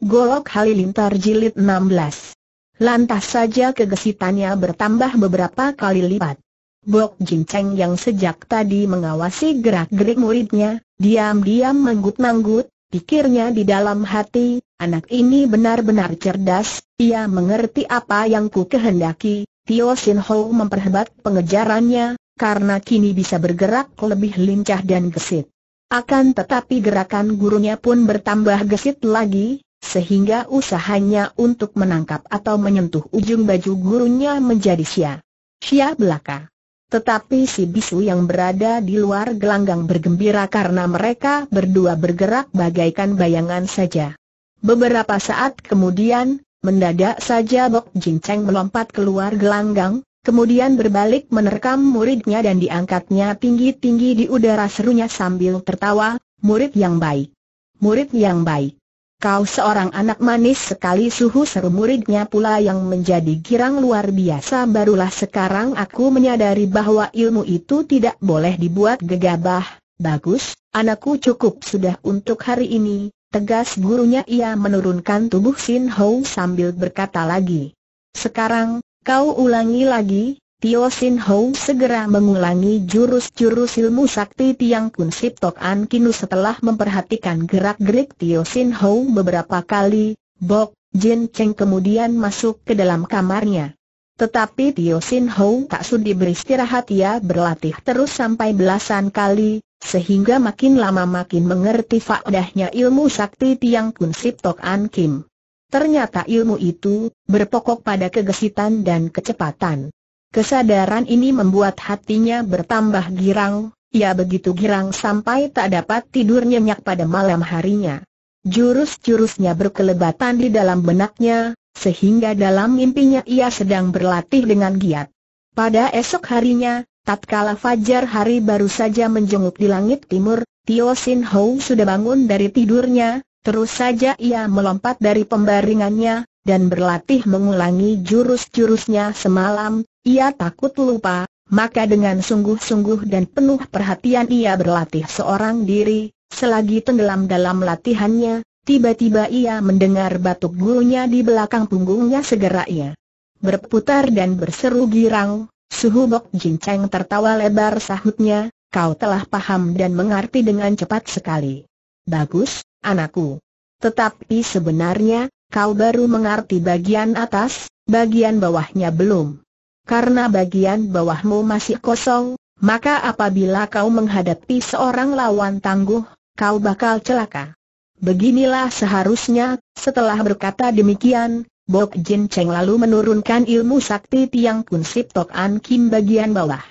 Golok Halilintar Jilid 16. Lantas saja kegesitannya bertambah beberapa kali lipat. Bok Jin Cheng yang sejak tadi mengawasi gerak-gerik muridnya, diam-diam menggut-manggut, pikirnya di dalam hati, anak ini benar-benar cerdas, ia mengerti apa yang ku kehendaki, Tio Sin Ho memperhebat pengejarannya, karena kini bisa bergerak lebih lincah dan gesit. Akan tetapi gerakan gurunya pun bertambah gesit lagi, sehingga usahanya untuk menangkap atau menyentuh ujung baju gurunya menjadi sia. Sia belaka. Tetapi si bisu yang berada di luar gelanggang bergembira karena mereka berdua bergerak bagaikan bayangan saja. Beberapa saat kemudian, mendadak saja Bok Jinceng melompat keluar gelanggang, Kemudian berbalik menerkam muridnya dan diangkatnya tinggi-tinggi di udara serunya sambil tertawa, murid yang baik. Murid yang baik. Kau seorang anak manis sekali suhu seru muridnya pula yang menjadi girang luar biasa barulah sekarang aku menyadari bahwa ilmu itu tidak boleh dibuat gegabah. Bagus, anakku cukup sudah untuk hari ini, tegas gurunya ia menurunkan tubuh Sin Hou sambil berkata lagi. Sekarang, kau ulangi lagi, Tio Sin Ho segera mengulangi jurus-jurus ilmu sakti Tiang Kun Sip Tok An Kinu setelah memperhatikan gerak-gerik Tio Sin Ho beberapa kali, Bok, Jin Cheng kemudian masuk ke dalam kamarnya. Tetapi Tio Sin Ho tak sudi beristirahat ia berlatih terus sampai belasan kali, sehingga makin lama makin mengerti fakdahnya ilmu sakti Tiang Kun Sip Tok An Kim. Ternyata ilmu itu, berpokok pada kegesitan dan kecepatan. Kesadaran ini membuat hatinya bertambah girang, ia begitu girang sampai tak dapat tidur nyenyak pada malam harinya. Jurus-jurusnya berkelebatan di dalam benaknya, sehingga dalam mimpinya ia sedang berlatih dengan giat. Pada esok harinya, tatkala fajar hari baru saja menjenguk di langit timur, Tio Sin Ho sudah bangun dari tidurnya, terus saja ia melompat dari pembaringannya, dan berlatih mengulangi jurus-jurusnya semalam, ia takut lupa, maka dengan sungguh-sungguh dan penuh perhatian ia berlatih seorang diri, selagi tenggelam dalam latihannya, tiba-tiba ia mendengar batuk gulunya di belakang punggungnya segera ia berputar dan berseru girang, Suhu Bok Jinceng tertawa lebar sahutnya, kau telah paham dan mengerti dengan cepat sekali. Bagus, anakku. Tetapi sebenarnya, kau baru mengerti bagian atas, bagian bawahnya belum. Karena bagian bawahmu masih kosong, maka apabila kau menghadapi seorang lawan tangguh, kau bakal celaka. Beginilah seharusnya, setelah berkata demikian, Bok Jin Cheng lalu menurunkan ilmu sakti tiang kun sip tok an kim bagian bawah.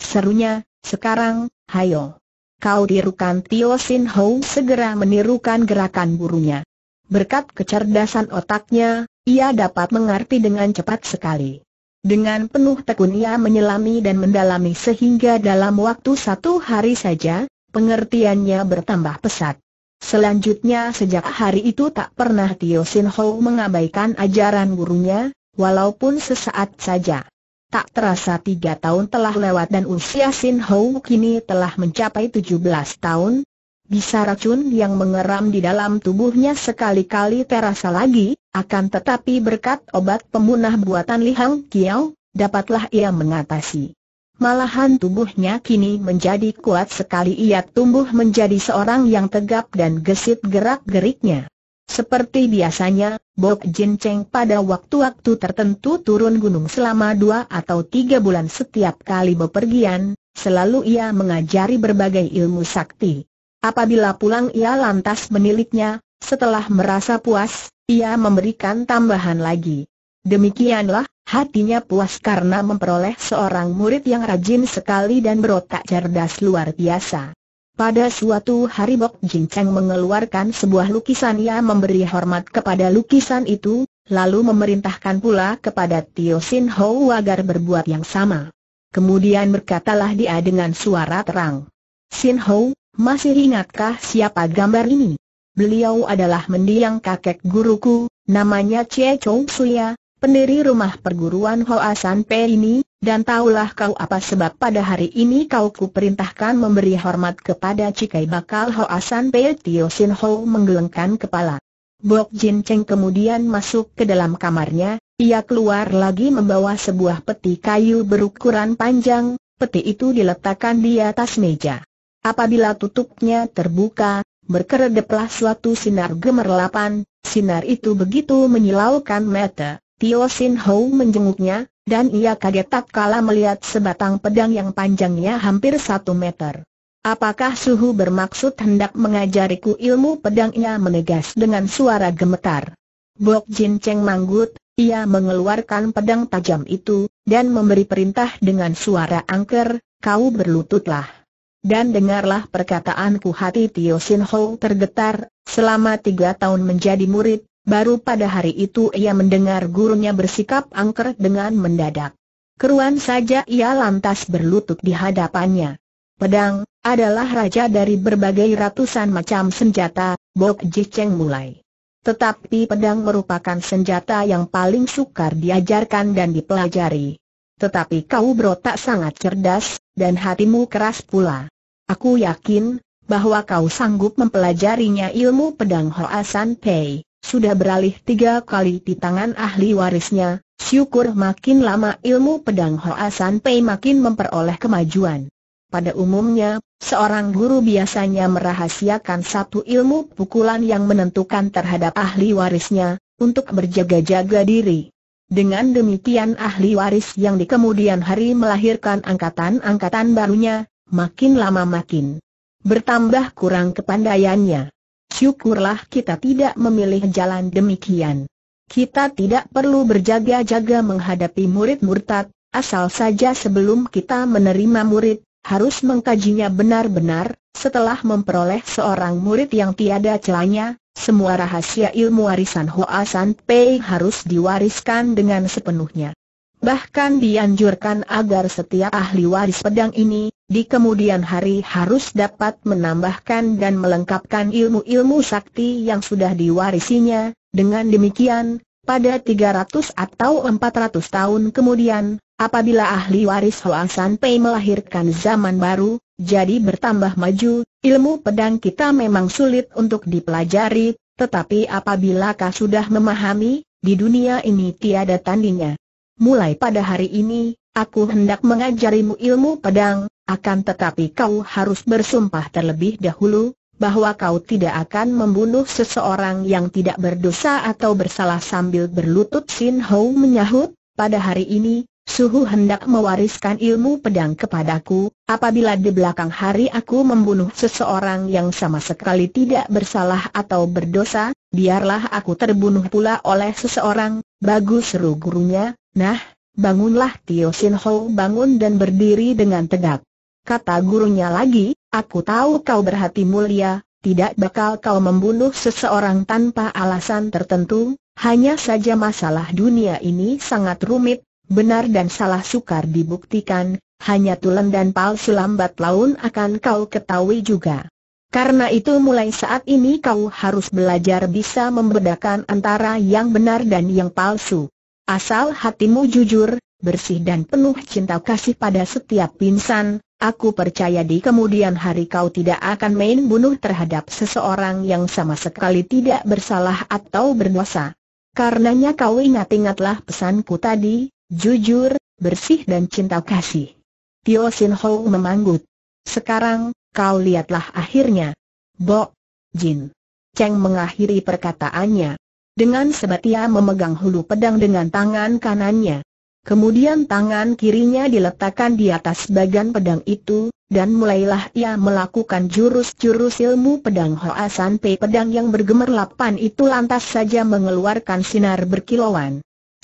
Serunya, sekarang, hayo. Kau tirukan Tio Sin Ho segera menirukan gerakan burunya. Berkat kecerdasan otaknya, ia dapat mengerti dengan cepat sekali. Dengan penuh tekun ia menyelami dan mendalami sehingga dalam waktu satu hari saja, pengertiannya bertambah pesat. Selanjutnya sejak hari itu tak pernah Tio Sin Ho mengabaikan ajaran gurunya, walaupun sesaat saja. Tak terasa tiga tahun telah lewat dan usia Sin Ho kini telah mencapai tujuh belas tahun, bisa racun yang mengeram di dalam tubuhnya sekali-kali terasa lagi, akan tetapi berkat obat pemunah buatan Li Hang Kiao, dapatlah ia mengatasi. Malahan tubuhnya kini menjadi kuat sekali ia tumbuh menjadi seorang yang tegap dan gesit gerak-geriknya. Seperti biasanya, Bok Jin Cheng pada waktu-waktu tertentu turun gunung selama dua atau tiga bulan setiap kali bepergian, selalu ia mengajari berbagai ilmu sakti. Apabila pulang ia lantas meniliknya, setelah merasa puas, ia memberikan tambahan lagi. Demikianlah, hatinya puas karena memperoleh seorang murid yang rajin sekali dan berotak cerdas luar biasa. Pada suatu hari Bok Jin Cheng mengeluarkan sebuah lukisan ia memberi hormat kepada lukisan itu, lalu memerintahkan pula kepada Tio Sin Ho agar berbuat yang sama. Kemudian berkatalah dia dengan suara terang. Sin Ho, masih ingatkah siapa gambar ini? Beliau adalah mendiang kakek guruku, namanya Chie Chou Suya, pendiri rumah perguruan Hoa San Pe ini, dan tahulah kau apa sebab pada hari ini kau ku perintahkan memberi hormat kepada Cikai Bakal Hoa San Pe Tio Sin Ho menggelengkan kepala. Bok Jin Cheng kemudian masuk ke dalam kamarnya, ia keluar lagi membawa sebuah peti kayu berukuran panjang, peti itu diletakkan di atas meja. Apabila tutupnya terbuka, berkeredeplah suatu sinar gemerlapan, sinar itu begitu menyilaukan mata. Tio Sin Ho menjenguknya, dan ia kaget tak kala melihat sebatang pedang yang panjangnya hampir satu meter. Apakah Suhu bermaksud hendak mengajariku ilmu pedangnya menegas dengan suara gemetar? Bok Jin Cheng manggut, ia mengeluarkan pedang tajam itu, dan memberi perintah dengan suara angker, kau berlututlah. Dan dengarlah perkataanku hati Tio Sin Ho tergetar, selama tiga tahun menjadi murid, baru pada hari itu ia mendengar gurunya bersikap angker dengan mendadak. Keruan saja ia lantas berlutut di hadapannya. Pedang, adalah raja dari berbagai ratusan macam senjata, Bok Jicheng mulai. Tetapi pedang merupakan senjata yang paling sukar diajarkan dan dipelajari. Tetapi kau berotak sangat cerdas, dan hatimu keras pula. Aku yakin, bahwa kau sanggup mempelajarinya ilmu pedang Hoa San Pei, sudah beralih tiga kali di tangan ahli warisnya, syukur makin lama ilmu pedang Hoa San Pei makin memperoleh kemajuan. Pada umumnya, seorang guru biasanya merahasiakan satu ilmu pukulan yang menentukan terhadap ahli warisnya, untuk berjaga-jaga diri. Dengan demikian ahli waris yang di kemudian hari melahirkan angkatan-angkatan barunya, makin lama makin bertambah kurang kepandaiannya. Syukurlah kita tidak memilih jalan demikian. Kita tidak perlu berjaga-jaga menghadapi murid murtad, asal saja sebelum kita menerima murid, harus mengkajinya benar-benar, setelah memperoleh seorang murid yang tiada celanya, semua rahasia ilmu warisan Hoa San Pei harus diwariskan dengan sepenuhnya. Bahkan dianjurkan agar setiap ahli waris pedang ini, di kemudian hari harus dapat menambahkan dan melengkapkan ilmu-ilmu sakti yang sudah diwarisinya, dengan demikian, pada 300 atau 400 tahun kemudian, apabila ahli waris Hoa San Pei melahirkan zaman baru, jadi bertambah maju, ilmu pedang kita memang sulit untuk dipelajari, tetapi apabila kau sudah memahami, di dunia ini tiada tandingnya. Mulai pada hari ini, aku hendak mengajarimu ilmu pedang, akan tetapi kau harus bersumpah terlebih dahulu, bahwa kau tidak akan membunuh seseorang yang tidak berdosa atau bersalah sambil berlutut Sin Ho menyahut, pada hari ini, Suhu hendak mewariskan ilmu pedang kepadaku, apabila di belakang hari aku membunuh seseorang yang sama sekali tidak bersalah atau berdosa, biarlah aku terbunuh pula oleh seseorang, bagus seru gurunya, nah, bangunlah Tio Sin Ho bangun dan berdiri dengan tegak. Kata gurunya lagi, aku tahu kau berhati mulia, tidak bakal kau membunuh seseorang tanpa alasan tertentu, hanya saja masalah dunia ini sangat rumit, benar dan salah sukar dibuktikan, hanya tulen dan palsu lambat laun akan kau ketahui juga. Karena itu mulai saat ini kau harus belajar bisa membedakan antara yang benar dan yang palsu. Asal hatimu jujur, bersih dan penuh cinta kasih pada setiap pingsan, aku percaya di kemudian hari kau tidak akan main bunuh terhadap seseorang yang sama sekali tidak bersalah atau berdosa. Karenanya kau ingat-ingatlah pesanku tadi, jujur, bersih dan cinta kasih. Tio Sin Ho memanggut. Sekarang, kau lihatlah akhirnya. Bo, Jin. Cheng mengakhiri perkataannya. Dengan sebatia memegang hulu pedang dengan tangan kanannya. Kemudian tangan kirinya diletakkan di atas bagian pedang itu, dan mulailah ia melakukan jurus-jurus ilmu pedang Hoa San Pei pedang yang bergemerlapan itu lantas saja mengeluarkan sinar berkilauan.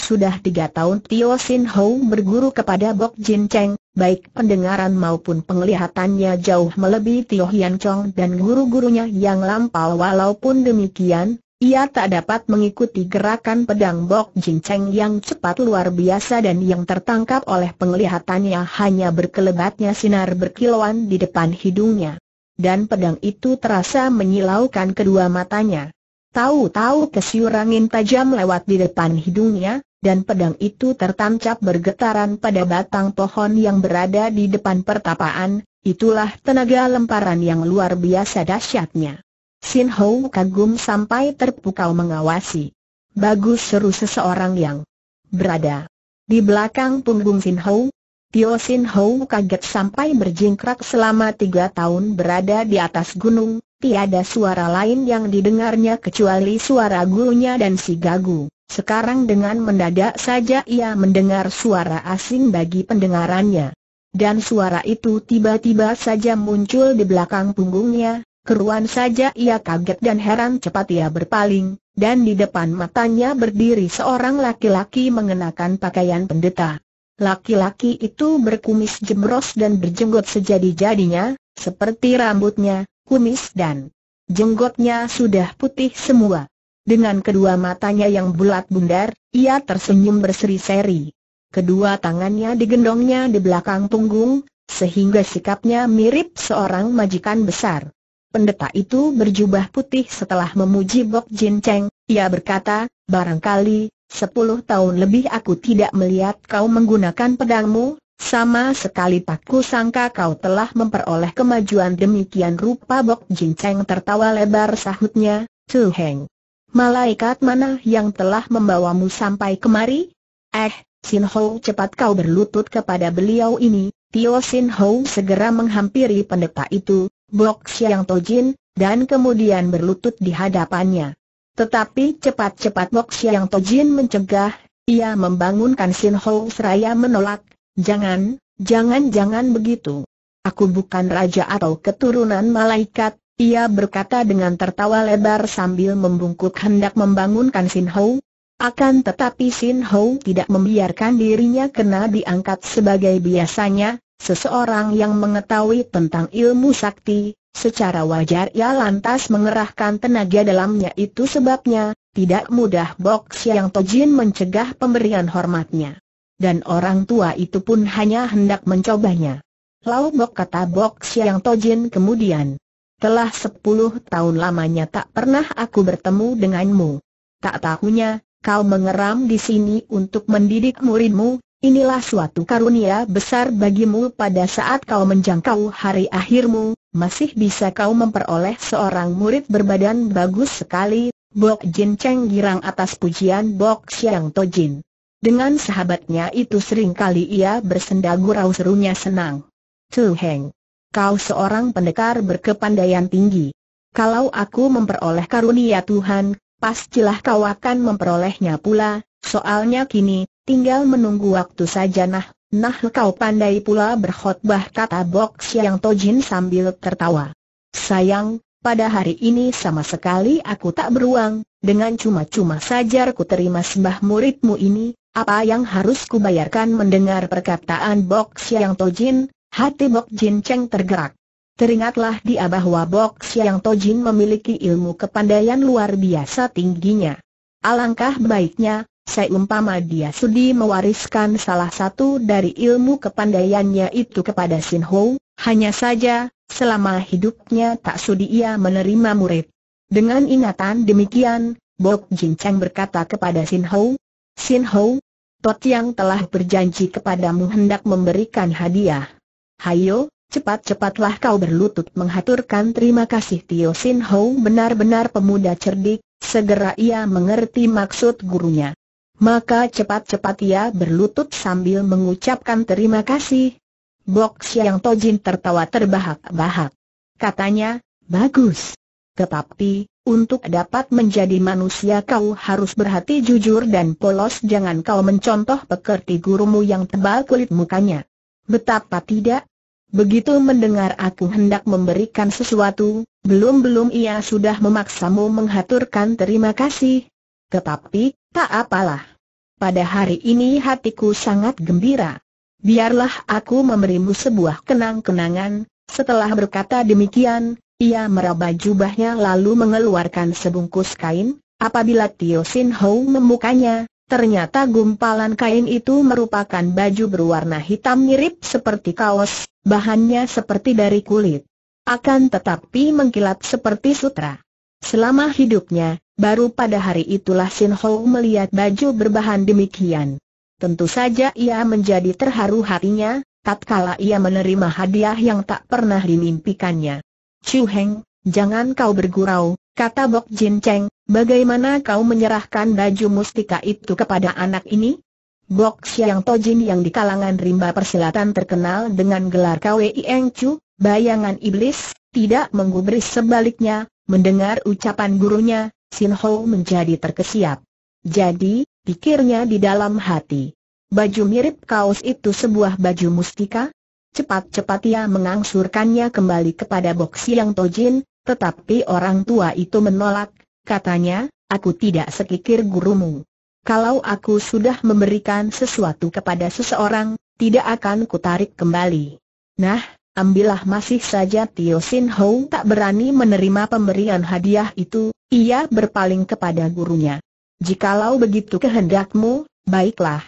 Sudah tiga tahun Tio Sin Ho berguru kepada Bok Jin Cheng, baik pendengaran maupun penglihatannya jauh melebihi Tio Hian Chong dan guru-gurunya yang lampau walaupun demikian, ia tak dapat mengikuti gerakan pedang Bok Jin Cheng yang cepat luar biasa dan yang tertangkap oleh penglihatannya hanya berkelebatnya sinar berkilauan di depan hidungnya. Dan pedang itu terasa menyilaukan kedua matanya. Tahu-tahu kesiurangin tajam lewat di depan hidungnya, dan pedang itu tertancap bergetaran pada batang pohon yang berada di depan pertapaan, itulah tenaga lemparan yang luar biasa dahsyatnya. Sin Hou kagum sampai terpukau mengawasi. Bagus seru seseorang yang berada di belakang punggung Sin Hou. Tio Sin Hou kaget sampai berjingkrak selama tiga tahun berada di atas gunung, tiada suara lain yang didengarnya kecuali suara gurunya dan si Gagu. Sekarang dengan mendadak saja ia mendengar suara asing bagi pendengarannya. Dan suara itu tiba-tiba saja muncul di belakang punggungnya, keruan saja ia kaget dan heran cepat ia berpaling, dan di depan matanya berdiri seorang laki-laki mengenakan pakaian pendeta. Laki-laki itu berkumis jemros dan berjenggot sejadi-jadinya, seperti rambutnya, kumis dan jenggotnya sudah putih semua. Dengan kedua matanya yang bulat bundar, ia tersenyum berseri-seri. Kedua tangannya digendongnya di belakang punggung, sehingga sikapnya mirip seorang majikan besar. Pendeta itu berjubah putih setelah memuji Bok Jin Cheng, ia berkata, barangkali, sepuluh tahun lebih aku tidak melihat kau menggunakan pedangmu, sama sekali tak sangka kau telah memperoleh kemajuan demikian rupa Bok Jin Cheng tertawa lebar sahutnya, "Tu Heng." Malaikat mana yang telah membawamu sampai kemari? Eh, Sin Ho cepat kau berlutut kepada beliau ini. Tio Sin Ho segera menghampiri pendeta itu, Bok Xiang Tojin, dan kemudian berlutut di hadapannya. Tetapi cepat-cepat Bok Xiang Tojin mencegah, ia membangunkan Sin Ho seraya menolak, jangan, jangan-jangan begitu. Aku bukan raja atau keturunan malaikat, ia berkata dengan tertawa lebar sambil membungkuk hendak membangunkan Sin ho Akan tetapi Sin ho tidak membiarkan dirinya kena diangkat sebagai biasanya, seseorang yang mengetahui tentang ilmu sakti, secara wajar ia lantas mengerahkan tenaga dalamnya itu sebabnya, tidak mudah Bok yang Tojin mencegah pemberian hormatnya. Dan orang tua itu pun hanya hendak mencobanya. Lau Bok kata Bok yang Tojin kemudian. Telah sepuluh tahun lamanya tak pernah aku bertemu denganmu. Tak tahunya, kau mengeram di sini untuk mendidik muridmu, inilah suatu karunia besar bagimu pada saat kau menjangkau hari akhirmu, masih bisa kau memperoleh seorang murid berbadan bagus sekali, Bok Jin Cheng girang atas pujian Bok Xiang Tojin. Dengan sahabatnya itu sering kali ia bersenda gurau serunya senang. Heng kau seorang pendekar berkepandaian tinggi. Kalau aku memperoleh karunia Tuhan, pastilah kau akan memperolehnya pula, soalnya kini, tinggal menunggu waktu saja nah. Nah kau pandai pula berkhotbah kata Bok Siang Tojin sambil tertawa. Sayang, pada hari ini sama sekali aku tak beruang, dengan cuma-cuma saja aku terima sembah muridmu ini, apa yang harus kubayarkan mendengar perkataan Bok Siang Tojin, Hati Bok Jin Cheng tergerak. Teringatlah dia bahwa Bok Siang Jin memiliki ilmu kepandaian luar biasa tingginya. Alangkah baiknya, seumpama dia sudi mewariskan salah satu dari ilmu kepandaiannya itu kepada Sin Ho, hanya saja, selama hidupnya tak sudi ia menerima murid. Dengan ingatan demikian, Bok Jin Cheng berkata kepada Sin Ho, Sin Ho, Tot yang telah berjanji kepadamu hendak memberikan hadiah hayo, cepat-cepatlah kau berlutut menghaturkan terima kasih Tio Sin Ho benar-benar pemuda cerdik, segera ia mengerti maksud gurunya. Maka cepat-cepat ia berlutut sambil mengucapkan terima kasih. Bok Siang Tojin tertawa terbahak-bahak. Katanya, bagus. Tetapi, untuk dapat menjadi manusia kau harus berhati jujur dan polos jangan kau mencontoh pekerti gurumu yang tebal kulit mukanya. Betapa tidak? Begitu mendengar aku hendak memberikan sesuatu, belum-belum ia sudah memaksamu menghaturkan terima kasih. Tetapi, tak apalah. Pada hari ini hatiku sangat gembira. Biarlah aku memberimu sebuah kenang-kenangan, setelah berkata demikian, ia meraba jubahnya lalu mengeluarkan sebungkus kain, apabila Tio Sin Hou membukanya, Ternyata gumpalan kain itu merupakan baju berwarna hitam mirip seperti kaos, bahannya seperti dari kulit. Akan tetapi mengkilat seperti sutra. Selama hidupnya, baru pada hari itulah Sin Ho melihat baju berbahan demikian. Tentu saja ia menjadi terharu hatinya, tatkala ia menerima hadiah yang tak pernah dimimpikannya. Chu Heng, jangan kau bergurau, Kata Bok Jin Cheng, bagaimana kau menyerahkan baju mustika itu kepada anak ini? Bok Xiang Tojin yang di kalangan rimba persilatan terkenal dengan gelar Kwei Eng Chu, bayangan iblis, tidak menggubris sebaliknya, mendengar ucapan gurunya, Sin Ho menjadi terkesiap. Jadi, pikirnya di dalam hati. Baju mirip kaos itu sebuah baju mustika? Cepat-cepat ia mengangsurkannya kembali kepada Bok Xiang Tojin, tetapi orang tua itu menolak, katanya, aku tidak sekikir gurumu. Kalau aku sudah memberikan sesuatu kepada seseorang, tidak akan kutarik kembali. Nah, ambillah masih saja Tio Sin Ho tak berani menerima pemberian hadiah itu, ia berpaling kepada gurunya. Jikalau begitu kehendakmu, baiklah.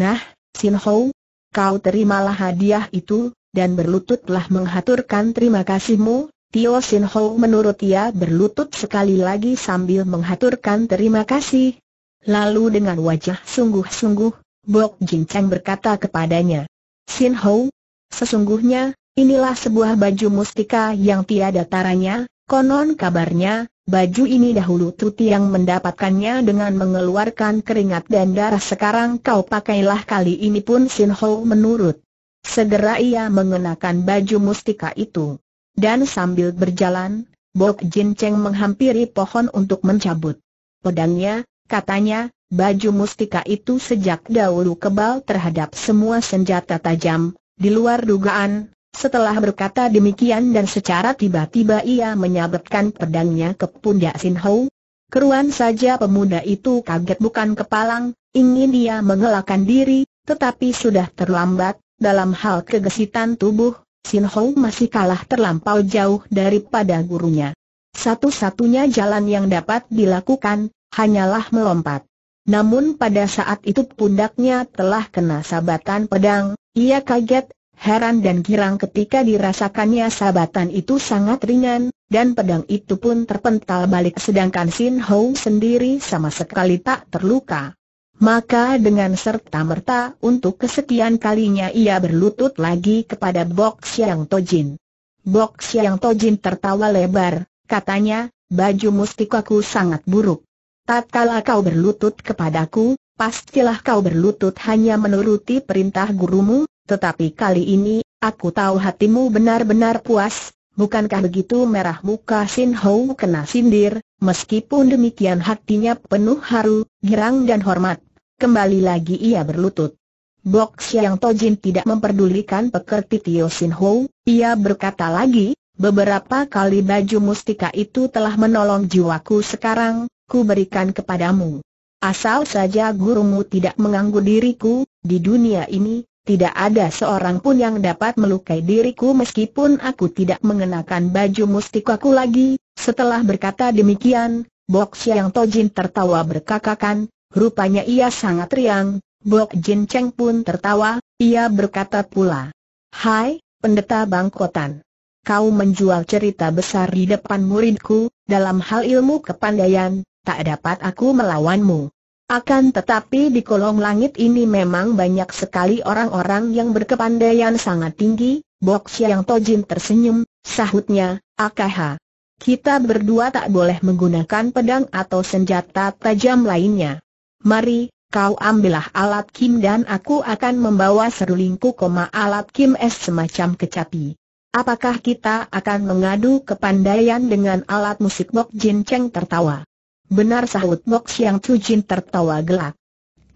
Nah, Sin Ho, kau terimalah hadiah itu, dan berlututlah menghaturkan terima kasihmu, Tio Sin Ho menurut ia berlutut sekali lagi sambil menghaturkan terima kasih. Lalu dengan wajah sungguh-sungguh, Bok Jin Cheng berkata kepadanya, Sin Ho, sesungguhnya, inilah sebuah baju mustika yang tiada taranya, konon kabarnya, Baju ini dahulu Tuti yang mendapatkannya dengan mengeluarkan keringat dan darah sekarang kau pakailah kali ini pun Sin Ho menurut. Segera ia mengenakan baju mustika itu. Dan sambil berjalan, Bok Jin Cheng menghampiri pohon untuk mencabut pedangnya, katanya, baju mustika itu sejak dahulu kebal terhadap semua senjata tajam, di luar dugaan, setelah berkata demikian dan secara tiba-tiba ia menyabetkan pedangnya ke pundak Sin Hou, Keruan saja pemuda itu kaget bukan kepalang, ingin dia mengelakkan diri, tetapi sudah terlambat, dalam hal kegesitan tubuh, Sin Hong masih kalah terlampau jauh daripada gurunya. Satu-satunya jalan yang dapat dilakukan, hanyalah melompat. Namun pada saat itu pundaknya telah kena sabatan pedang, ia kaget, heran dan girang ketika dirasakannya sabatan itu sangat ringan, dan pedang itu pun terpental balik sedangkan Sin Hong sendiri sama sekali tak terluka. Maka dengan serta-merta untuk kesekian kalinya ia berlutut lagi kepada Bok Siang Tojin. Bok Siang Tojin tertawa lebar, katanya, baju mustikaku sangat buruk. Tatkala kau berlutut kepadaku, pastilah kau berlutut hanya menuruti perintah gurumu, tetapi kali ini, aku tahu hatimu benar-benar puas, bukankah begitu merah muka Sin Hou kena sindir, meskipun demikian hatinya penuh haru, girang dan hormat. Kembali lagi ia berlutut. Bok yang Tojin tidak memperdulikan pekerti Tio Sin Ho, ia berkata lagi, beberapa kali baju mustika itu telah menolong jiwaku sekarang, ku berikan kepadamu. Asal saja gurumu tidak menganggu diriku, di dunia ini, tidak ada seorang pun yang dapat melukai diriku meskipun aku tidak mengenakan baju mustikaku lagi. Setelah berkata demikian, Bok yang Tojin tertawa berkakakan, Rupanya ia sangat riang, Bok Jin Cheng pun tertawa, ia berkata pula. Hai, pendeta bangkotan. Kau menjual cerita besar di depan muridku, dalam hal ilmu kepandaian, tak dapat aku melawanmu. Akan tetapi di kolong langit ini memang banyak sekali orang-orang yang berkepandaian sangat tinggi, Bok Siang Tojin tersenyum, sahutnya, AKH. Kita berdua tak boleh menggunakan pedang atau senjata tajam lainnya. Mari, kau ambillah alat Kim dan aku akan membawa serulingku, koma alat Kim es semacam kecapi. Apakah kita akan mengadu kepandaian dengan alat musik Bok Jin Cheng tertawa? Benar sahut Bok Siang Chu Jin tertawa gelak.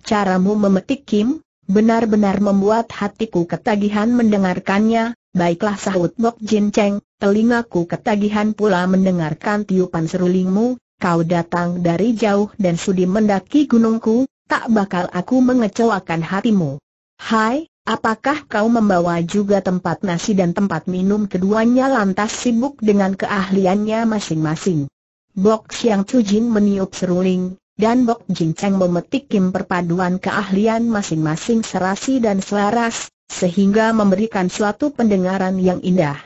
Caramu memetik Kim, benar-benar membuat hatiku ketagihan mendengarkannya, baiklah sahut Bok Jin Cheng, telingaku ketagihan pula mendengarkan tiupan serulingmu, kau datang dari jauh dan sudi mendaki gunungku, tak bakal aku mengecewakan hatimu. Hai, apakah kau membawa juga tempat nasi dan tempat minum keduanya lantas sibuk dengan keahliannya masing-masing. Bok Siang Cujin meniup seruling, dan Bok Cheng memetik kim perpaduan keahlian masing-masing serasi dan selaras, sehingga memberikan suatu pendengaran yang indah.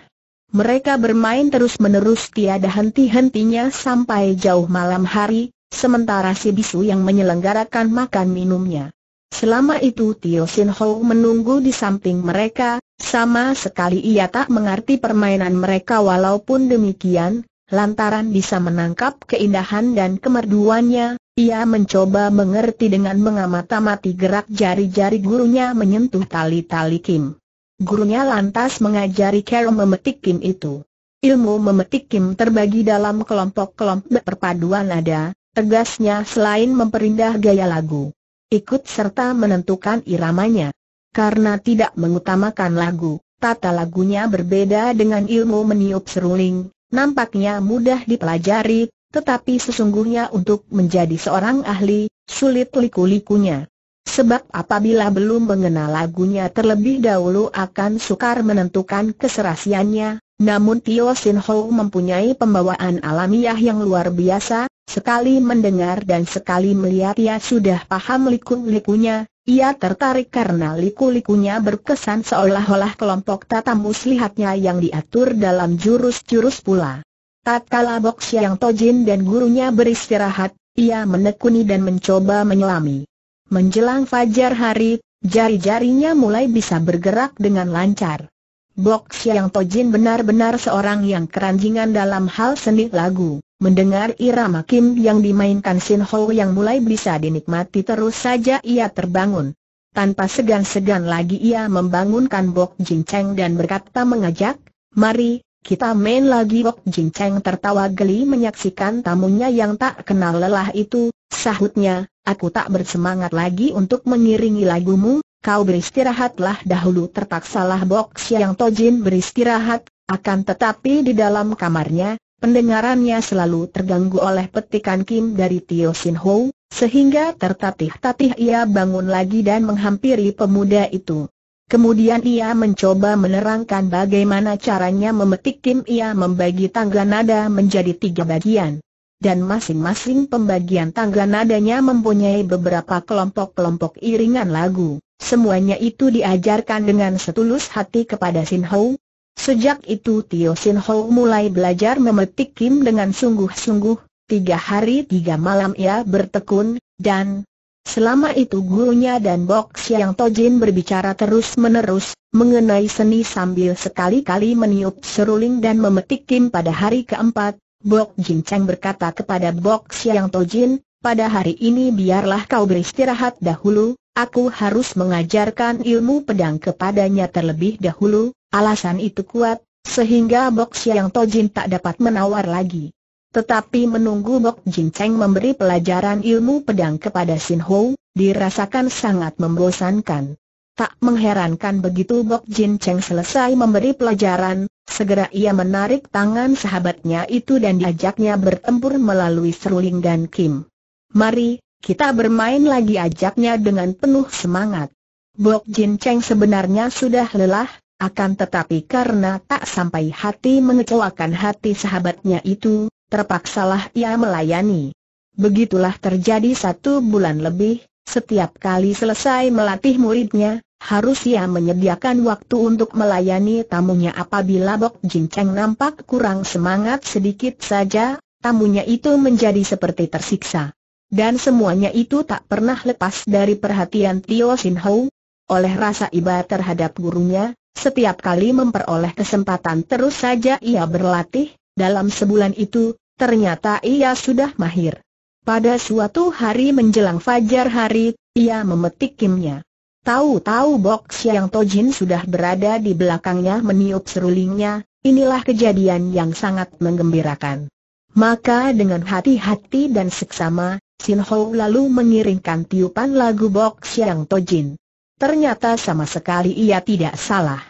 Mereka bermain terus-menerus tiada henti-hentinya sampai jauh malam hari, sementara si bisu yang menyelenggarakan makan minumnya. Selama itu Tio Sin Ho menunggu di samping mereka, sama sekali ia tak mengerti permainan mereka walaupun demikian, lantaran bisa menangkap keindahan dan kemerduannya, ia mencoba mengerti dengan mengamati mati gerak jari-jari gurunya menyentuh tali-tali Kim. Gurunya lantas mengajari Carol memetik Kim itu. Ilmu memetik Kim terbagi dalam kelompok-kelompok perpaduan ada, tegasnya selain memperindah gaya lagu. Ikut serta menentukan iramanya. Karena tidak mengutamakan lagu, tata lagunya berbeda dengan ilmu meniup seruling, nampaknya mudah dipelajari, tetapi sesungguhnya untuk menjadi seorang ahli, sulit liku-likunya. Sebab apabila belum mengenal lagunya terlebih dahulu akan sukar menentukan keserasiannya, namun Tio Sin Ho mempunyai pembawaan alamiah yang luar biasa, sekali mendengar dan sekali melihat ia sudah paham liku-likunya, ia tertarik karena liku-likunya berkesan seolah-olah kelompok tata muslihatnya yang diatur dalam jurus-jurus pula. Tatkala Bok yang Tojin dan gurunya beristirahat, ia menekuni dan mencoba menyelami. Menjelang fajar hari, jari-jarinya mulai bisa bergerak dengan lancar. Blok Siang Tojin benar-benar seorang yang keranjingan dalam hal seni lagu. Mendengar irama Kim yang dimainkan Sin Ho yang mulai bisa dinikmati terus saja ia terbangun. Tanpa segan-segan lagi ia membangunkan Bok Jin Cheng dan berkata mengajak, Mari, kita main lagi Bok Jin Cheng tertawa geli menyaksikan tamunya yang tak kenal lelah itu, Sahutnya, aku tak bersemangat lagi untuk mengiringi lagumu, kau beristirahatlah dahulu terpaksalah Bok Siang Tojin beristirahat, akan tetapi di dalam kamarnya, pendengarannya selalu terganggu oleh petikan Kim dari Tio Sin Ho, sehingga tertatih-tatih ia bangun lagi dan menghampiri pemuda itu. Kemudian ia mencoba menerangkan bagaimana caranya memetik Kim ia membagi tangga nada menjadi tiga bagian dan masing-masing pembagian tangga nadanya mempunyai beberapa kelompok-kelompok iringan lagu. Semuanya itu diajarkan dengan setulus hati kepada Sin Ho. Sejak itu Tio Sin Ho mulai belajar memetik Kim dengan sungguh-sungguh, tiga hari tiga malam ia bertekun, dan Selama itu gurunya dan Bok Siang Tojin berbicara terus-menerus mengenai seni sambil sekali-kali meniup seruling dan memetik Kim pada hari keempat, Bok Jin Cheng berkata kepada Bok Siang Tojin, pada hari ini biarlah kau beristirahat dahulu, aku harus mengajarkan ilmu pedang kepadanya terlebih dahulu, alasan itu kuat, sehingga Bok Siang Tojin tak dapat menawar lagi. Tetapi menunggu Bok Jin Cheng memberi pelajaran ilmu pedang kepada Sin Ho, dirasakan sangat membosankan. Tak mengherankan begitu Bok Jin Cheng selesai memberi pelajaran, segera ia menarik tangan sahabatnya itu dan diajaknya bertempur melalui seruling dan kim. Mari, kita bermain lagi ajaknya dengan penuh semangat. Bok Jin Cheng sebenarnya sudah lelah, akan tetapi karena tak sampai hati mengecewakan hati sahabatnya itu, terpaksalah ia melayani. Begitulah terjadi satu bulan lebih, setiap kali selesai melatih muridnya, harus ia menyediakan waktu untuk melayani tamunya apabila Bok Jin Cheng nampak kurang semangat sedikit saja, tamunya itu menjadi seperti tersiksa. Dan semuanya itu tak pernah lepas dari perhatian Tio Sin Ho. Oleh rasa iba terhadap gurunya, setiap kali memperoleh kesempatan terus saja ia berlatih, dalam sebulan itu, ternyata ia sudah mahir. Pada suatu hari menjelang fajar hari, ia memetik kimnya. Tahu-tahu box yang Tojin sudah berada di belakangnya meniup serulingnya, inilah kejadian yang sangat menggembirakan. Maka dengan hati-hati dan seksama, Sin Ho lalu mengiringkan tiupan lagu box yang Tojin. Ternyata sama sekali ia tidak salah.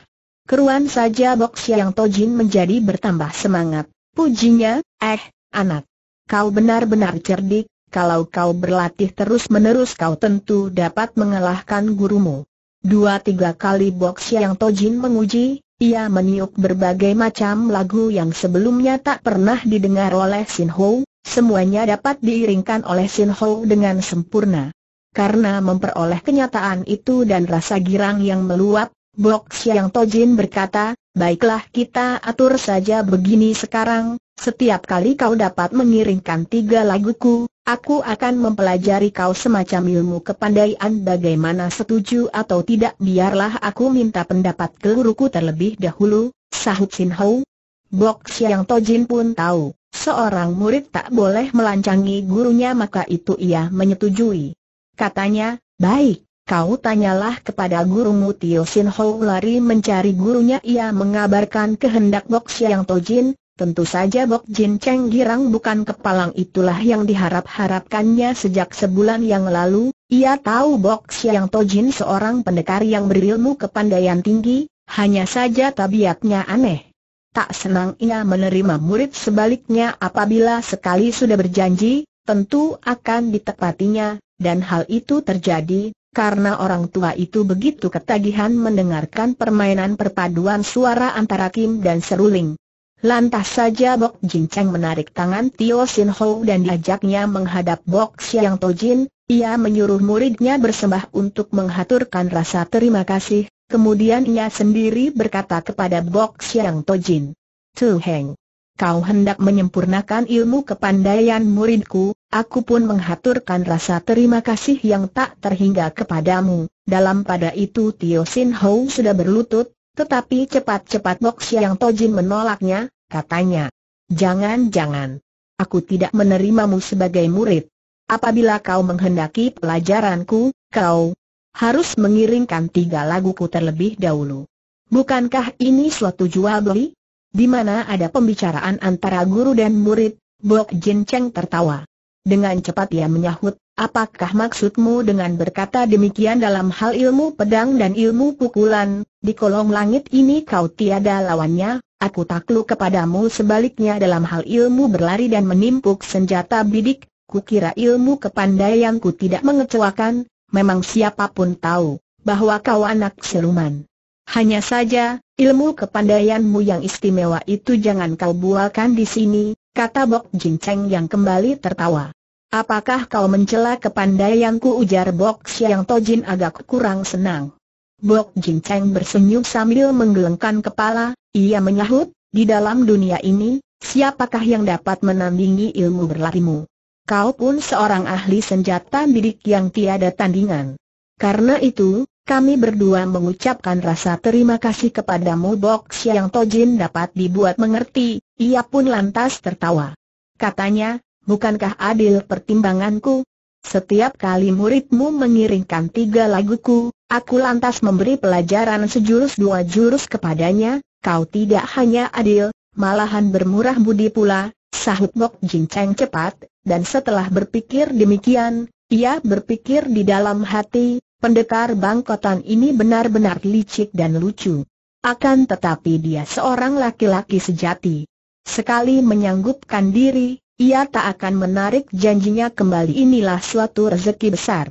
Keruan saja box yang Tojin menjadi bertambah semangat. Pujinya, eh, anak. Kau benar-benar cerdik, kalau kau berlatih terus-menerus kau tentu dapat mengalahkan gurumu. Dua tiga kali box yang Tojin menguji, ia meniup berbagai macam lagu yang sebelumnya tak pernah didengar oleh Sin Ho, semuanya dapat diiringkan oleh Sin Ho dengan sempurna. Karena memperoleh kenyataan itu dan rasa girang yang meluap, Box Yang Tojin berkata, Baiklah kita atur saja begini sekarang, setiap kali kau dapat mengiringkan tiga laguku, aku akan mempelajari kau semacam ilmu kepandaian bagaimana setuju atau tidak biarlah aku minta pendapat guruku terlebih dahulu, sahut Sin Hou. Bok Siang Tojin pun tahu, seorang murid tak boleh melancangi gurunya maka itu ia menyetujui. Katanya, baik, Kau tanyalah kepada gurumu Tio Sin Ho lari mencari gurunya ia mengabarkan kehendak Bok Siang Tojin, tentu saja Bok Jin Cheng girang bukan kepalang itulah yang diharap-harapkannya sejak sebulan yang lalu, ia tahu Bok Siang Tojin seorang pendekar yang berilmu kepandaian tinggi, hanya saja tabiatnya aneh. Tak senang ia menerima murid sebaliknya apabila sekali sudah berjanji, tentu akan ditepatinya, dan hal itu terjadi, karena orang tua itu begitu ketagihan mendengarkan permainan perpaduan suara antara Kim dan Seruling. Lantas saja Bok Jin Cheng menarik tangan Tio Sin Ho dan diajaknya menghadap Bok Siang Jin. ia menyuruh muridnya bersembah untuk menghaturkan rasa terima kasih, kemudian ia sendiri berkata kepada Bok Siang Jin, Tu Heng, kau hendak menyempurnakan ilmu kepandaian muridku, aku pun menghaturkan rasa terima kasih yang tak terhingga kepadamu. Dalam pada itu Tio Sin Ho sudah berlutut, tetapi cepat-cepat Bok Yang Tojin menolaknya, katanya. Jangan-jangan. Aku tidak menerimamu sebagai murid. Apabila kau menghendaki pelajaranku, kau harus mengiringkan tiga laguku terlebih dahulu. Bukankah ini suatu jual beli? di mana ada pembicaraan antara guru dan murid, Bok Jin Cheng tertawa. Dengan cepat ia menyahut, apakah maksudmu dengan berkata demikian dalam hal ilmu pedang dan ilmu pukulan, di kolong langit ini kau tiada lawannya, aku takluk kepadamu sebaliknya dalam hal ilmu berlari dan menimpuk senjata bidik, kukira ilmu kepandaianku tidak mengecewakan, memang siapapun tahu, bahwa kau anak siluman. Hanya saja, ilmu kepandaianmu yang istimewa itu jangan kau bualkan di sini, kata Bok Cheng yang kembali tertawa. Apakah kau mencela kepandaianku ujar Bok Siang Tojin agak kurang senang. Bok Cheng bersenyum sambil menggelengkan kepala, ia menyahut, di dalam dunia ini, siapakah yang dapat menandingi ilmu berlarimu? Kau pun seorang ahli senjata bidik yang tiada tandingan. Karena itu, kami berdua mengucapkan rasa terima kasih kepadamu Box yang Tojin dapat dibuat mengerti, ia pun lantas tertawa. Katanya, bukankah adil pertimbanganku? Setiap kali muridmu mengiringkan tiga laguku, aku lantas memberi pelajaran sejurus dua jurus kepadanya, kau tidak hanya adil, malahan bermurah budi pula, sahut Bok Jin Cheng cepat, dan setelah berpikir demikian, ia berpikir di dalam hati, Pendekar bangkotan ini benar-benar licik dan lucu. Akan tetapi dia seorang laki-laki sejati. Sekali menyanggupkan diri, ia tak akan menarik janjinya kembali inilah suatu rezeki besar.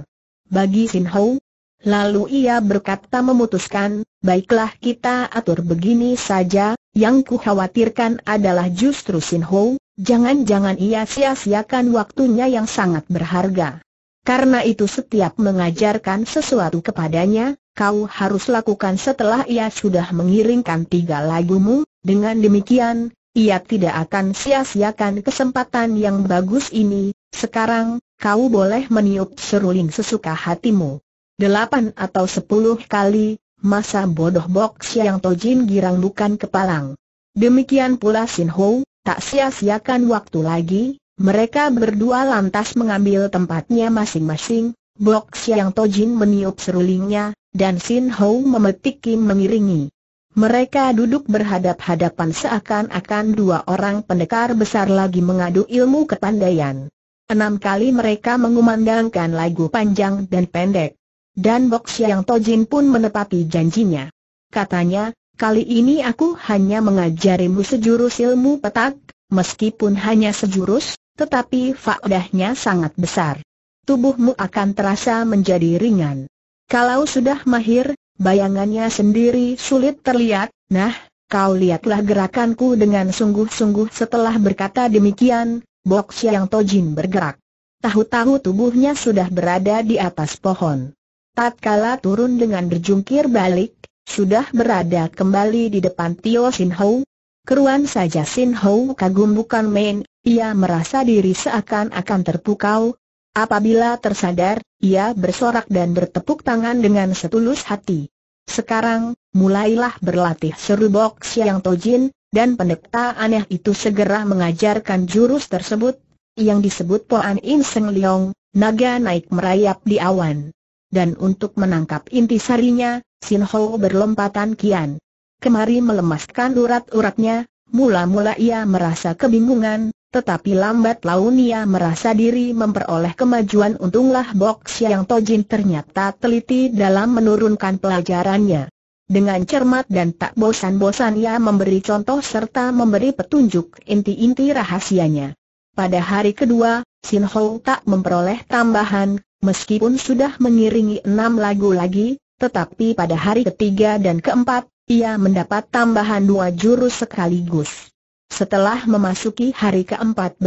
Bagi Sin Ho, Lalu ia berkata memutuskan, baiklah kita atur begini saja, yang kukhawatirkan adalah justru Sin Ho, jangan-jangan ia sia-siakan waktunya yang sangat berharga. Karena itu setiap mengajarkan sesuatu kepadanya, kau harus lakukan setelah ia sudah mengiringkan tiga lagumu, dengan demikian, ia tidak akan sia-siakan kesempatan yang bagus ini, sekarang, kau boleh meniup seruling sesuka hatimu. Delapan atau sepuluh kali, masa bodoh box yang Tojin girang bukan kepalang. Demikian pula Sin Ho, tak sia-siakan waktu lagi, mereka berdua lantas mengambil tempatnya masing-masing, Bok Siang Tojin meniup serulingnya, dan Sin ho memetik Kim mengiringi. Mereka duduk berhadap-hadapan seakan-akan dua orang pendekar besar lagi mengadu ilmu kepandaian. Enam kali mereka mengumandangkan lagu panjang dan pendek. Dan Bok Siang Tojin pun menepati janjinya. Katanya, kali ini aku hanya mengajarimu sejurus ilmu petak, meskipun hanya sejurus, tetapi faedahnya sangat besar. Tubuhmu akan terasa menjadi ringan. Kalau sudah mahir, bayangannya sendiri sulit terlihat, nah, kau lihatlah gerakanku dengan sungguh-sungguh setelah berkata demikian, Bok Siang Tojin bergerak. Tahu-tahu tubuhnya sudah berada di atas pohon. Tatkala turun dengan berjungkir balik, sudah berada kembali di depan Tio Sin Ho, Keruan saja Sin Ho kagum bukan main, ia merasa diri seakan-akan terpukau. Apabila tersadar, ia bersorak dan bertepuk tangan dengan setulus hati. Sekarang, mulailah berlatih seru box yang tojin, dan pendeta aneh itu segera mengajarkan jurus tersebut, yang disebut Poan In Seng Leong, naga naik merayap di awan. Dan untuk menangkap intisarinya, Sin Ho berlompatan kian kemari melemaskan urat-uratnya, mula-mula ia merasa kebingungan, tetapi lambat laun ia merasa diri memperoleh kemajuan untunglah Box yang Tojin ternyata teliti dalam menurunkan pelajarannya. Dengan cermat dan tak bosan-bosan ia memberi contoh serta memberi petunjuk inti-inti rahasianya. Pada hari kedua, Sin Ho tak memperoleh tambahan, meskipun sudah mengiringi enam lagu lagi, tetapi pada hari ketiga dan keempat, ia mendapat tambahan dua jurus sekaligus. Setelah memasuki hari ke-14,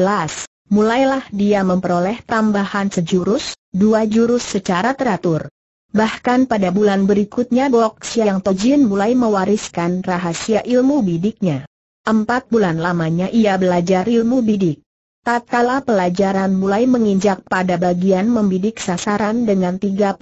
mulailah dia memperoleh tambahan sejurus, dua jurus secara teratur. Bahkan pada bulan berikutnya Bok Siang Tojin mulai mewariskan rahasia ilmu bidiknya. Empat bulan lamanya ia belajar ilmu bidik. Tatkala pelajaran mulai menginjak pada bagian membidik sasaran dengan 35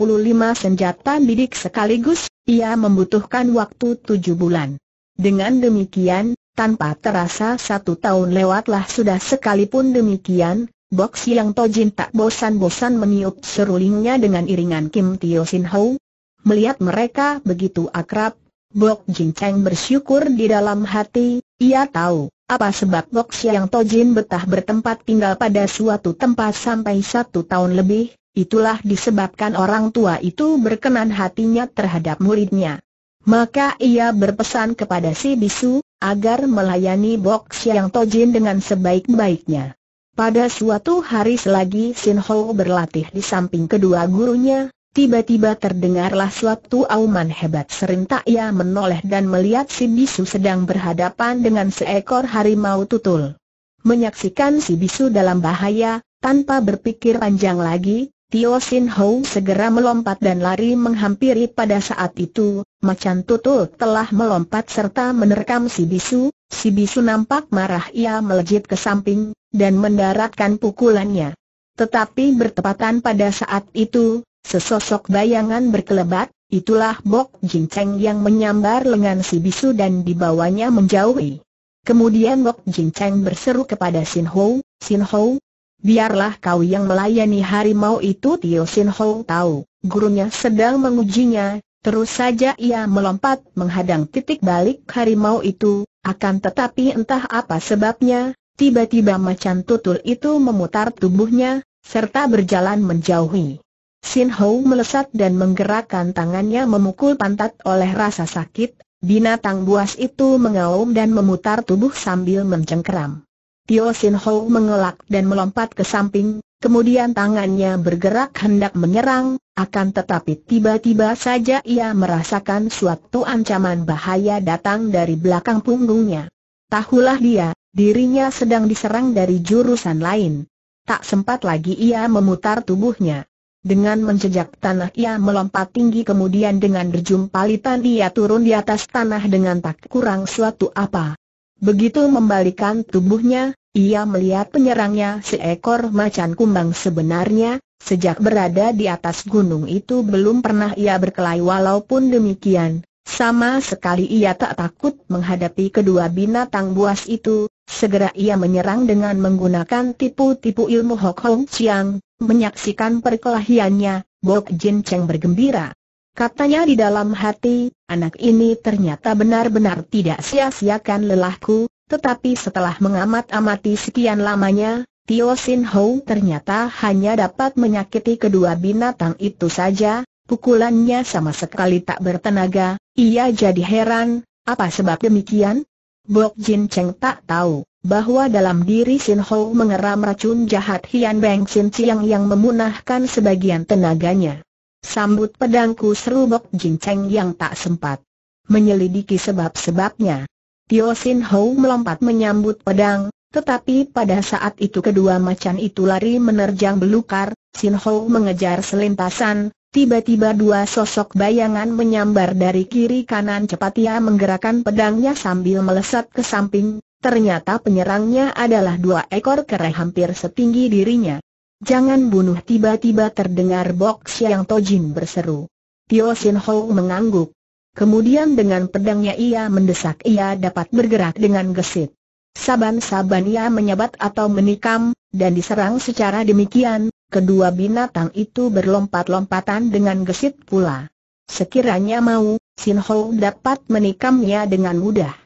senjata bidik sekaligus, ia membutuhkan waktu 7 bulan. Dengan demikian, tanpa terasa satu tahun lewatlah sudah sekalipun demikian, Box Yang Tojin tak bosan-bosan meniup serulingnya dengan iringan Kim Tio Sin Ho. Melihat mereka begitu akrab, Bok Jin Cheng bersyukur di dalam hati, ia tahu apa sebab Bok Siang Tojin betah bertempat tinggal pada suatu tempat sampai satu tahun lebih, itulah disebabkan orang tua itu berkenan hatinya terhadap muridnya. Maka ia berpesan kepada si bisu, agar melayani Bok Siang Tojin dengan sebaik-baiknya. Pada suatu hari selagi Sin Ho berlatih di samping kedua gurunya, Tiba-tiba terdengarlah suatu auman hebat serentak ia menoleh dan melihat si bisu sedang berhadapan dengan seekor harimau tutul. Menyaksikan si bisu dalam bahaya, tanpa berpikir panjang lagi, Tio Sin Ho segera melompat dan lari menghampiri pada saat itu, macan tutul telah melompat serta menerkam si bisu, si bisu nampak marah ia melejit ke samping, dan mendaratkan pukulannya. Tetapi bertepatan pada saat itu, Sesosok bayangan berkelebat, itulah Bok Jinceng yang menyambar lengan si bisu dan dibawanya menjauhi. Kemudian Bok Jinceng berseru kepada Sin Ho, Sin Ho, biarlah kau yang melayani harimau itu Tio Sin Ho tahu, gurunya sedang mengujinya, terus saja ia melompat menghadang titik balik harimau itu, akan tetapi entah apa sebabnya, tiba-tiba macan tutul itu memutar tubuhnya, serta berjalan menjauhi. Sin Hou melesat dan menggerakkan tangannya memukul pantat oleh rasa sakit, binatang buas itu mengaum dan memutar tubuh sambil mencengkeram. Tio Sin Hou mengelak dan melompat ke samping, kemudian tangannya bergerak hendak menyerang, akan tetapi tiba-tiba saja ia merasakan suatu ancaman bahaya datang dari belakang punggungnya. Tahulah dia, dirinya sedang diserang dari jurusan lain. Tak sempat lagi ia memutar tubuhnya. Dengan menjejak tanah ia melompat tinggi kemudian dengan berjumpalitan ia turun di atas tanah dengan tak kurang suatu apa. Begitu membalikan tubuhnya, ia melihat penyerangnya seekor macan kumbang sebenarnya, sejak berada di atas gunung itu belum pernah ia berkelai walaupun demikian. Sama sekali ia tak takut menghadapi kedua binatang buas itu, segera ia menyerang dengan menggunakan tipu-tipu ilmu Hok Hong Chiang, Menyaksikan perkelahiannya, Bok Jin Cheng bergembira. Katanya di dalam hati, anak ini ternyata benar-benar tidak sia-siakan lelahku, tetapi setelah mengamat-amati sekian lamanya, Tio Sin Ho ternyata hanya dapat menyakiti kedua binatang itu saja, pukulannya sama sekali tak bertenaga, ia jadi heran, apa sebab demikian? Bok Jin Cheng tak tahu bahwa dalam diri Sin Ho mengeram racun jahat Hian Beng Sin Chiang yang memunahkan sebagian tenaganya. Sambut pedangku seru Bok Jin Cheng yang tak sempat menyelidiki sebab-sebabnya. Tio Sin Ho melompat menyambut pedang, tetapi pada saat itu kedua macan itu lari menerjang belukar, Sin Ho mengejar selintasan, Tiba-tiba dua sosok bayangan menyambar dari kiri kanan cepat ia menggerakkan pedangnya sambil melesat ke samping, Ternyata penyerangnya adalah dua ekor kera hampir setinggi dirinya. Jangan bunuh tiba-tiba terdengar Bok yang Tojin berseru. Tio Sin Ho mengangguk. Kemudian dengan pedangnya ia mendesak ia dapat bergerak dengan gesit. Saban-saban ia menyabat atau menikam, dan diserang secara demikian, kedua binatang itu berlompat-lompatan dengan gesit pula. Sekiranya mau, Sin Ho dapat menikamnya dengan mudah.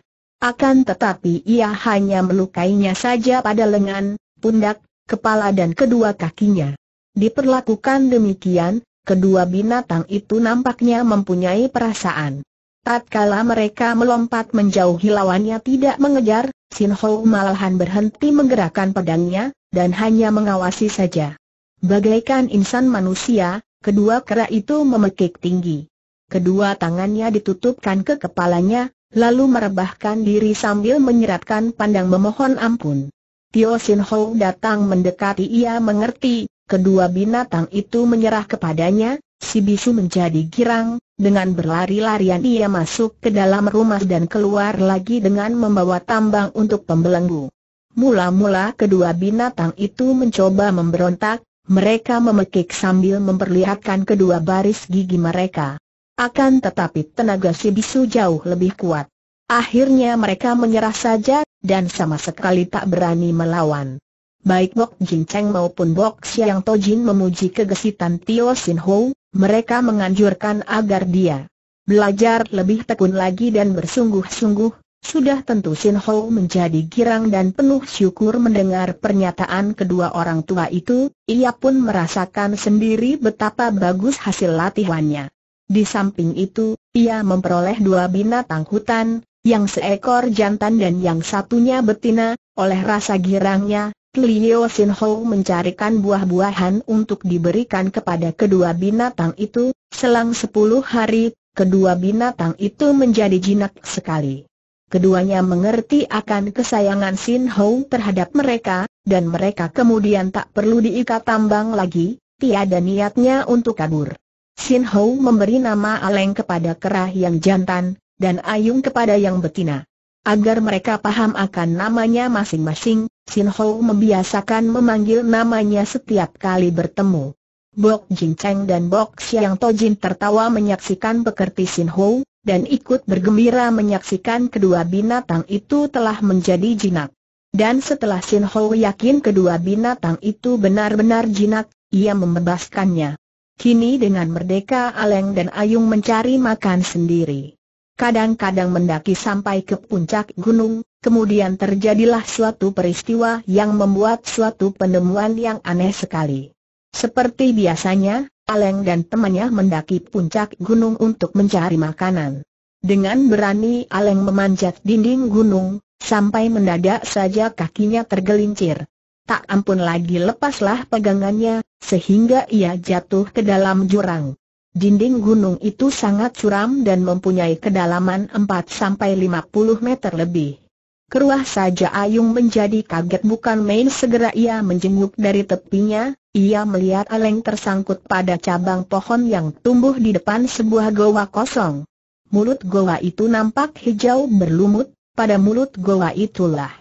Akan tetapi ia hanya melukainya saja pada lengan, pundak, kepala dan kedua kakinya. Diperlakukan demikian, kedua binatang itu nampaknya mempunyai perasaan. Tatkala mereka melompat menjauhi lawannya tidak mengejar, Sin Ho malahan berhenti menggerakkan pedangnya, dan hanya mengawasi saja. Bagaikan insan manusia, kedua kera itu memekik tinggi. Kedua tangannya ditutupkan ke kepalanya, lalu merebahkan diri sambil menyeratkan pandang memohon ampun. Tio Sin Ho datang mendekati ia mengerti, kedua binatang itu menyerah kepadanya, si bisu menjadi girang, dengan berlari-larian ia masuk ke dalam rumah dan keluar lagi dengan membawa tambang untuk pembelenggu. Mula-mula kedua binatang itu mencoba memberontak, mereka memekik sambil memperlihatkan kedua baris gigi mereka. Akan tetapi tenaga si bisu jauh lebih kuat. Akhirnya mereka menyerah saja, dan sama sekali tak berani melawan. Baik Bok Jin Cheng maupun Bok Xiang Tojin memuji kegesitan Tio Sin Ho, mereka menganjurkan agar dia belajar lebih tekun lagi dan bersungguh-sungguh, sudah tentu Sin Ho menjadi girang dan penuh syukur mendengar pernyataan kedua orang tua itu, ia pun merasakan sendiri betapa bagus hasil latihannya. Di samping itu, ia memperoleh dua binatang hutan, yang seekor jantan dan yang satunya betina, oleh rasa girangnya, Liu Sin Ho mencarikan buah-buahan untuk diberikan kepada kedua binatang itu, selang sepuluh hari, kedua binatang itu menjadi jinak sekali. Keduanya mengerti akan kesayangan Sin Ho terhadap mereka, dan mereka kemudian tak perlu diikat tambang lagi, tiada niatnya untuk kabur. Sin Hou memberi nama Aleng kepada kerah yang jantan, dan Ayung kepada yang betina. Agar mereka paham akan namanya masing-masing, Sin Hou membiasakan memanggil namanya setiap kali bertemu. Bok Jin Cheng dan Bok Xiang Tojin tertawa menyaksikan pekerti Sin Hou, dan ikut bergembira menyaksikan kedua binatang itu telah menjadi jinak. Dan setelah Sin Hou yakin kedua binatang itu benar-benar jinak, ia membebaskannya. Kini dengan merdeka Aleng dan Ayung mencari makan sendiri. Kadang-kadang mendaki sampai ke puncak gunung, kemudian terjadilah suatu peristiwa yang membuat suatu penemuan yang aneh sekali. Seperti biasanya, Aleng dan temannya mendaki puncak gunung untuk mencari makanan. Dengan berani Aleng memanjat dinding gunung, sampai mendadak saja kakinya tergelincir. Tak ampun lagi lepaslah pegangannya, sehingga ia jatuh ke dalam jurang. Dinding gunung itu sangat curam dan mempunyai kedalaman 4-50 meter lebih. Keruah saja Ayung menjadi kaget bukan main segera ia menjenguk dari tepinya, ia melihat Aleng tersangkut pada cabang pohon yang tumbuh di depan sebuah goa kosong. Mulut goa itu nampak hijau berlumut, pada mulut goa itulah.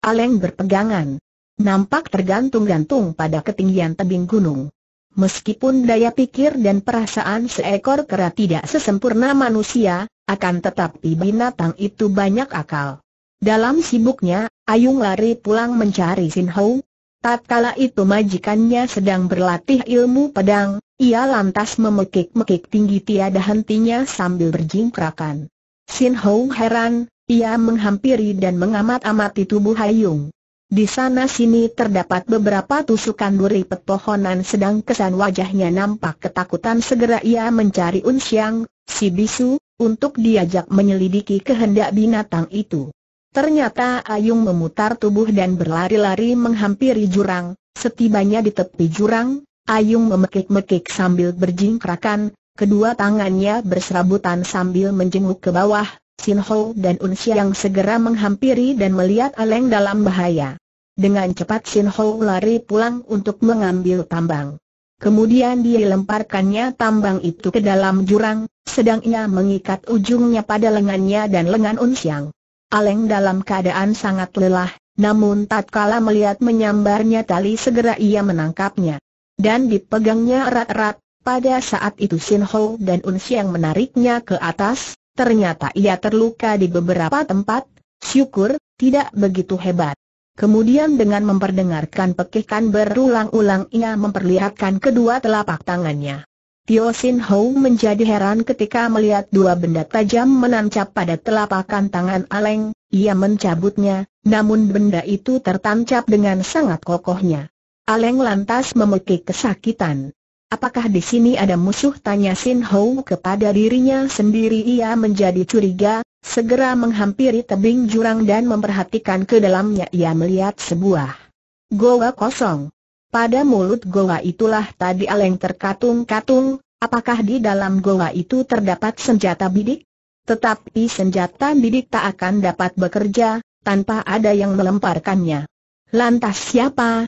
Aleng berpegangan nampak tergantung-gantung pada ketinggian tebing gunung. Meskipun daya pikir dan perasaan seekor kera tidak sesempurna manusia, akan tetapi binatang itu banyak akal. Dalam sibuknya, Ayung lari pulang mencari Sin Hou. Tatkala itu majikannya sedang berlatih ilmu pedang, ia lantas memekik-mekik tinggi tiada hentinya sambil berjingkrakan. Sin Hou heran, ia menghampiri dan mengamat-amati tubuh Ayung. Di sana-sini terdapat beberapa tusukan duri pepohonan sedang kesan wajahnya nampak ketakutan segera ia mencari Unsiang, si bisu, untuk diajak menyelidiki kehendak binatang itu. Ternyata Ayung memutar tubuh dan berlari-lari menghampiri jurang, setibanya di tepi jurang, Ayung memekik-mekik sambil berjingkrakan, kedua tangannya berserabutan sambil menjenguk ke bawah, Sinho dan Unsiang segera menghampiri dan melihat Aleng dalam bahaya. Dengan cepat Sin Ho lari pulang untuk mengambil tambang. Kemudian dia lemparkannya tambang itu ke dalam jurang, sedang ia mengikat ujungnya pada lengannya dan lengan Un Unsiang. Aleng dalam keadaan sangat lelah, namun tatkala melihat menyambarnya tali segera ia menangkapnya. Dan dipegangnya erat-erat, pada saat itu Sin Ho dan Un Unsiang menariknya ke atas, ternyata ia terluka di beberapa tempat, syukur, tidak begitu hebat. Kemudian dengan memperdengarkan pekikan berulang-ulang ia memperlihatkan kedua telapak tangannya. Tio Sin Ho menjadi heran ketika melihat dua benda tajam menancap pada telapakan tangan Aleng, ia mencabutnya, namun benda itu tertancap dengan sangat kokohnya. Aleng lantas memekik kesakitan. Apakah di sini ada musuh? Tanya Sin Ho kepada dirinya sendiri ia menjadi curiga, Segera menghampiri tebing jurang dan memperhatikan ke dalamnya ia melihat sebuah goa kosong. Pada mulut goa itulah tadi Aleng terkatung-katung, apakah di dalam goa itu terdapat senjata bidik? Tetapi senjata bidik tak akan dapat bekerja, tanpa ada yang melemparkannya. Lantas siapa?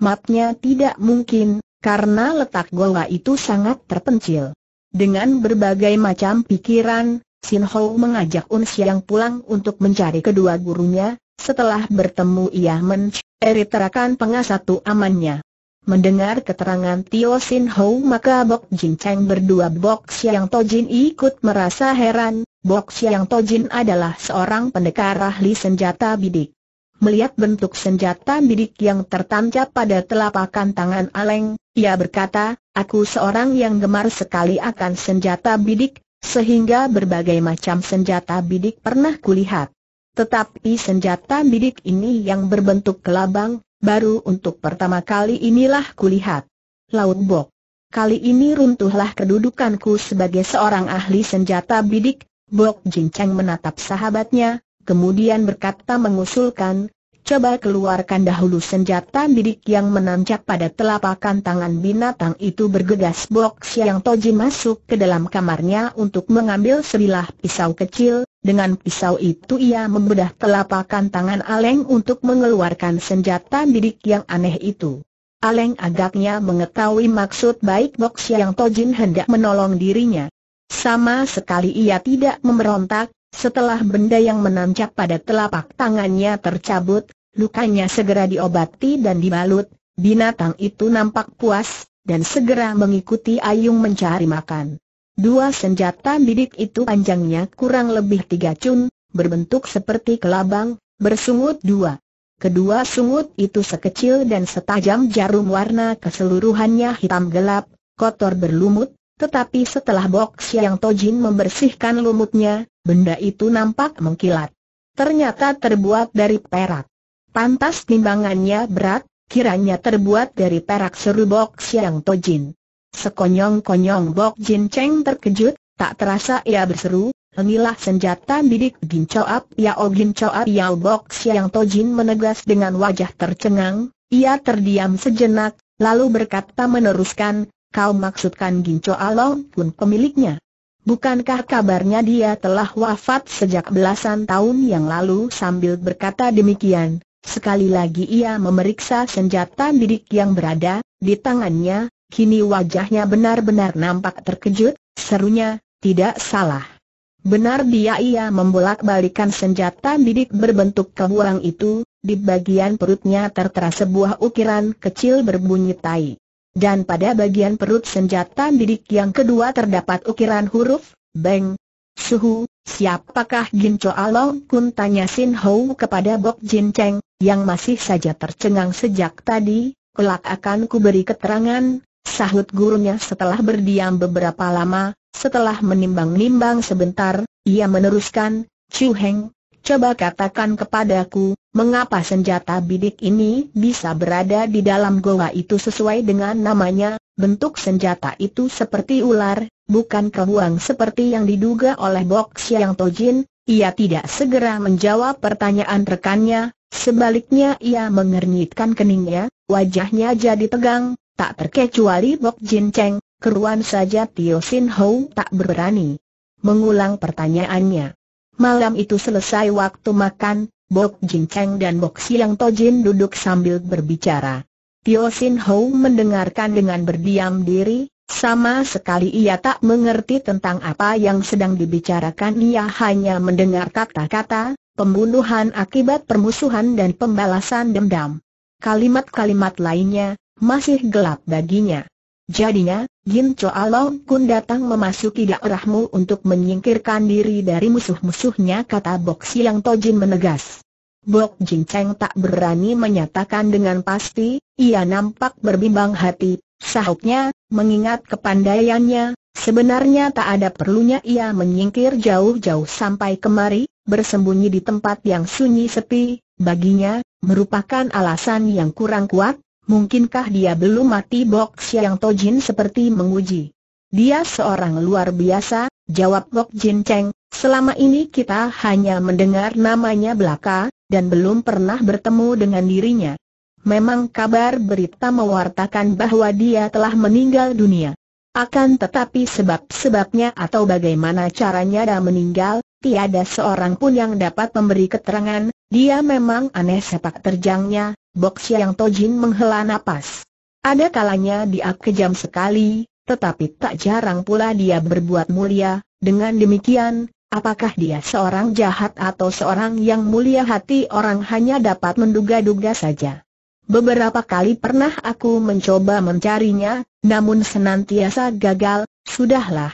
Mapnya tidak mungkin, karena letak goa itu sangat terpencil. Dengan berbagai macam pikiran, Sin Ho mengajak Un Xiang pulang untuk mencari kedua gurunya, setelah bertemu ia menceritakan pengasatu amannya. Mendengar keterangan Tio Sin Ho maka Bok Jin Cheng berdua Bok Xiang Jin ikut merasa heran, Bok Xiang Jin adalah seorang pendekar ahli senjata bidik. Melihat bentuk senjata bidik yang tertancap pada telapakan tangan Aleng, ia berkata, aku seorang yang gemar sekali akan senjata bidik, sehingga berbagai macam senjata bidik pernah kulihat. Tetapi senjata bidik ini yang berbentuk kelabang, baru untuk pertama kali inilah kulihat. Laut Bok. Kali ini runtuhlah kedudukanku sebagai seorang ahli senjata bidik, Bok Jincang menatap sahabatnya, kemudian berkata mengusulkan, coba keluarkan dahulu senjata bidik yang menancap pada telapakan tangan binatang itu bergegas Bok yang Toji masuk ke dalam kamarnya untuk mengambil sebilah pisau kecil, dengan pisau itu ia membedah telapakan tangan Aleng untuk mengeluarkan senjata bidik yang aneh itu. Aleng agaknya mengetahui maksud baik Bok yang Tojin hendak menolong dirinya. Sama sekali ia tidak memberontak, setelah benda yang menancap pada telapak tangannya tercabut, Lukanya segera diobati dan dibalut, binatang itu nampak puas, dan segera mengikuti Ayung mencari makan. Dua senjata bidik itu panjangnya kurang lebih tiga cun, berbentuk seperti kelabang, bersungut dua. Kedua sungut itu sekecil dan setajam jarum warna keseluruhannya hitam gelap, kotor berlumut, tetapi setelah Bok Siang Tojin membersihkan lumutnya, benda itu nampak mengkilat. Ternyata terbuat dari perak. Pantas timbangannya berat, kiranya terbuat dari perak seru box siang tojin. Sekonyong-konyong Bok Jin Cheng terkejut, tak terasa ia berseru, Inilah senjata bidik gincoap yao Ap yao Bok Siang Tojin menegas dengan wajah tercengang, ia terdiam sejenak, lalu berkata meneruskan, kau maksudkan Ginco Along pun pemiliknya. Bukankah kabarnya dia telah wafat sejak belasan tahun yang lalu sambil berkata demikian? Sekali lagi ia memeriksa senjata bidik yang berada di tangannya, kini wajahnya benar-benar nampak terkejut, serunya, tidak salah. Benar dia ia membolak-balikan senjata bidik berbentuk kebuang itu, di bagian perutnya tertera sebuah ukiran kecil berbunyi tai. Dan pada bagian perut senjata bidik yang kedua terdapat ukiran huruf, Beng. Suhu, siapakah Jin Cho Along Kun tanya Sin Hou kepada Bok Jin Cheng, yang masih saja tercengang sejak tadi, kelak akan kuberi keterangan, sahut gurunya setelah berdiam beberapa lama, setelah menimbang-nimbang sebentar, ia meneruskan, Chu Heng, coba katakan kepadaku, mengapa senjata bidik ini bisa berada di dalam goa itu sesuai dengan namanya, bentuk senjata itu seperti ular, bukan kehuang seperti yang diduga oleh Bok Siang Tojin, ia tidak segera menjawab pertanyaan rekannya, Sebaliknya ia mengernyitkan keningnya, wajahnya jadi tegang, tak terkecuali Bok Jin Cheng, keruan saja Tio Sin Ho tak berani. Mengulang pertanyaannya. Malam itu selesai waktu makan, Bok Jin Cheng dan Bok Siang Jin duduk sambil berbicara. Tio Sin Ho mendengarkan dengan berdiam diri, sama sekali ia tak mengerti tentang apa yang sedang dibicarakan ia hanya mendengar kata-kata, pembunuhan akibat permusuhan dan pembalasan dendam. Kalimat-kalimat lainnya, masih gelap baginya. Jadinya, Jin Choa Long Kun datang memasuki daerahmu untuk menyingkirkan diri dari musuh-musuhnya kata Bok Siang Tojin menegas. Bok Jin Cheng tak berani menyatakan dengan pasti, ia nampak berbimbang hati, sahutnya, mengingat kepandaiannya, sebenarnya tak ada perlunya ia menyingkir jauh-jauh sampai kemari, bersembunyi di tempat yang sunyi sepi, baginya, merupakan alasan yang kurang kuat, mungkinkah dia belum mati Bok Yang Tojin seperti menguji. Dia seorang luar biasa, jawab Bok Jin Cheng, selama ini kita hanya mendengar namanya belaka, dan belum pernah bertemu dengan dirinya. Memang kabar berita mewartakan bahwa dia telah meninggal dunia. Akan tetapi sebab-sebabnya atau bagaimana caranya dia meninggal, tiada seorang pun yang dapat memberi keterangan, dia memang aneh sepak terjangnya, Bok Yang Tojin menghela nafas. Ada kalanya dia kejam sekali, tetapi tak jarang pula dia berbuat mulia, dengan demikian, apakah dia seorang jahat atau seorang yang mulia hati orang hanya dapat menduga-duga saja. Beberapa kali pernah aku mencoba mencarinya, namun senantiasa gagal, sudahlah,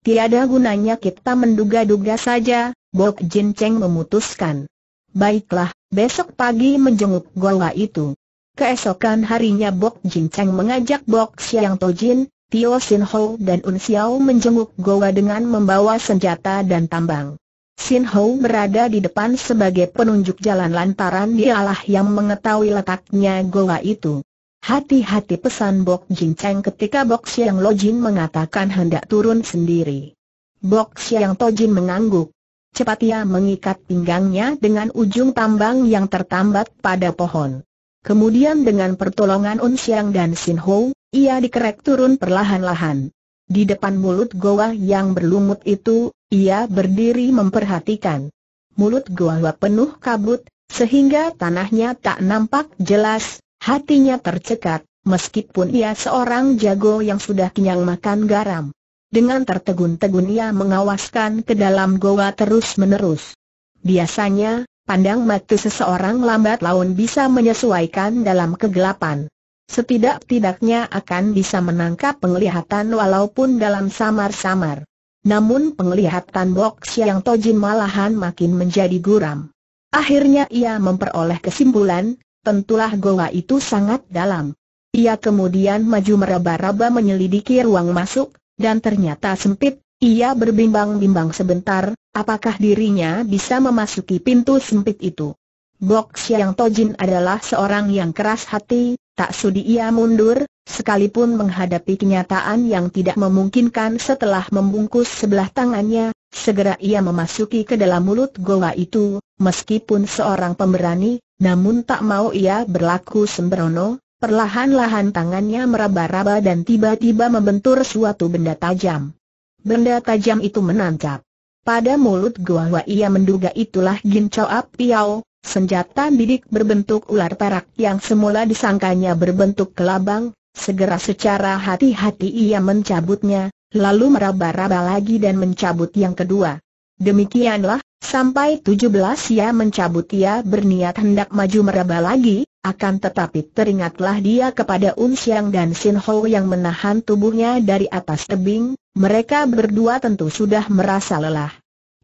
Tiada gunanya kita menduga-duga saja, Bok Jin Cheng memutuskan. Baiklah, besok pagi menjenguk goa itu. Keesokan harinya Bok Jin Cheng mengajak Bok To Tojin, Tio Sin Ho dan Un Xiao menjenguk goa dengan membawa senjata dan tambang. Sin Ho berada di depan sebagai penunjuk jalan lantaran dialah yang mengetahui letaknya goa itu. Hati-hati pesan Bok Jin Cheng ketika Bok Siang Lojin mengatakan hendak turun sendiri. Bok Siang Tojin mengangguk. Cepat ia mengikat pinggangnya dengan ujung tambang yang tertambat pada pohon. Kemudian dengan pertolongan Un Siang dan Sin Ho, ia dikerek turun perlahan-lahan. Di depan mulut goa yang berlumut itu, ia berdiri memperhatikan. Mulut goa penuh kabut, sehingga tanahnya tak nampak jelas, Hatinya tercekat, meskipun ia seorang jago yang sudah kenyang makan garam. Dengan tertegun-tegun ia mengawaskan ke dalam goa terus-menerus. Biasanya, pandang mata seseorang lambat laun bisa menyesuaikan dalam kegelapan. Setidak-tidaknya akan bisa menangkap penglihatan walaupun dalam samar-samar. Namun penglihatan Bok Siang Tojin malahan makin menjadi guram. Akhirnya ia memperoleh kesimpulan, tentulah goa itu sangat dalam. Ia kemudian maju meraba-raba menyelidiki ruang masuk, dan ternyata sempit, ia berbimbang-bimbang sebentar, apakah dirinya bisa memasuki pintu sempit itu. Bok Siang Tojin adalah seorang yang keras hati, tak sudi ia mundur, sekalipun menghadapi kenyataan yang tidak memungkinkan setelah membungkus sebelah tangannya, segera ia memasuki ke dalam mulut goa itu, meskipun seorang pemberani, namun tak mau ia berlaku sembrono, perlahan-lahan tangannya meraba-raba dan tiba-tiba membentur suatu benda tajam. Benda tajam itu menancap. Pada mulut Goa ia menduga itulah gincau apiao, senjata bidik berbentuk ular perak yang semula disangkanya berbentuk kelabang, Segera secara hati-hati ia mencabutnya, lalu meraba-raba lagi dan mencabut yang kedua. Demikianlah, sampai 17 ia ya mencabut ia ya berniat hendak maju meraba lagi, akan tetapi teringatlah dia kepada Unsiang dan Sin Ho yang menahan tubuhnya dari atas tebing, mereka berdua tentu sudah merasa lelah.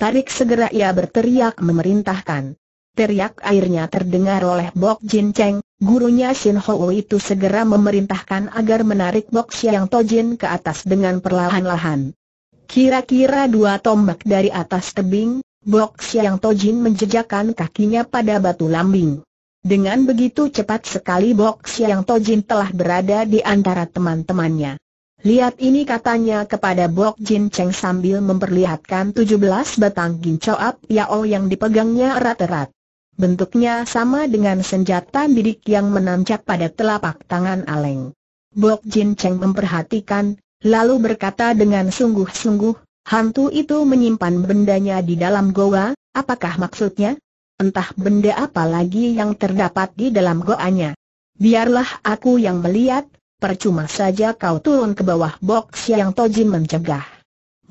Tarik segera ia berteriak memerintahkan. Teriak airnya terdengar oleh Bok Jin Cheng, gurunya Sin Ho itu segera memerintahkan agar menarik Bok Siang Tojin ke atas dengan perlahan-lahan. Kira-kira dua tombak dari atas tebing, Bok Siang Tojin menjejakkan kakinya pada batu lambing. Dengan begitu cepat sekali Bok Siang Tojin telah berada di antara teman-temannya. Lihat ini katanya kepada Bok Jin Cheng sambil memperlihatkan 17 batang gincoap yao yang dipegangnya erat-erat. Bentuknya sama dengan senjata bidik yang menancap pada telapak tangan Aleng. Bok Jin Cheng memperhatikan, lalu berkata dengan sungguh-sungguh, hantu itu menyimpan bendanya di dalam goa, apakah maksudnya? Entah benda apa lagi yang terdapat di dalam goanya. Biarlah aku yang melihat, percuma saja kau turun ke bawah box yang Tojin mencegah.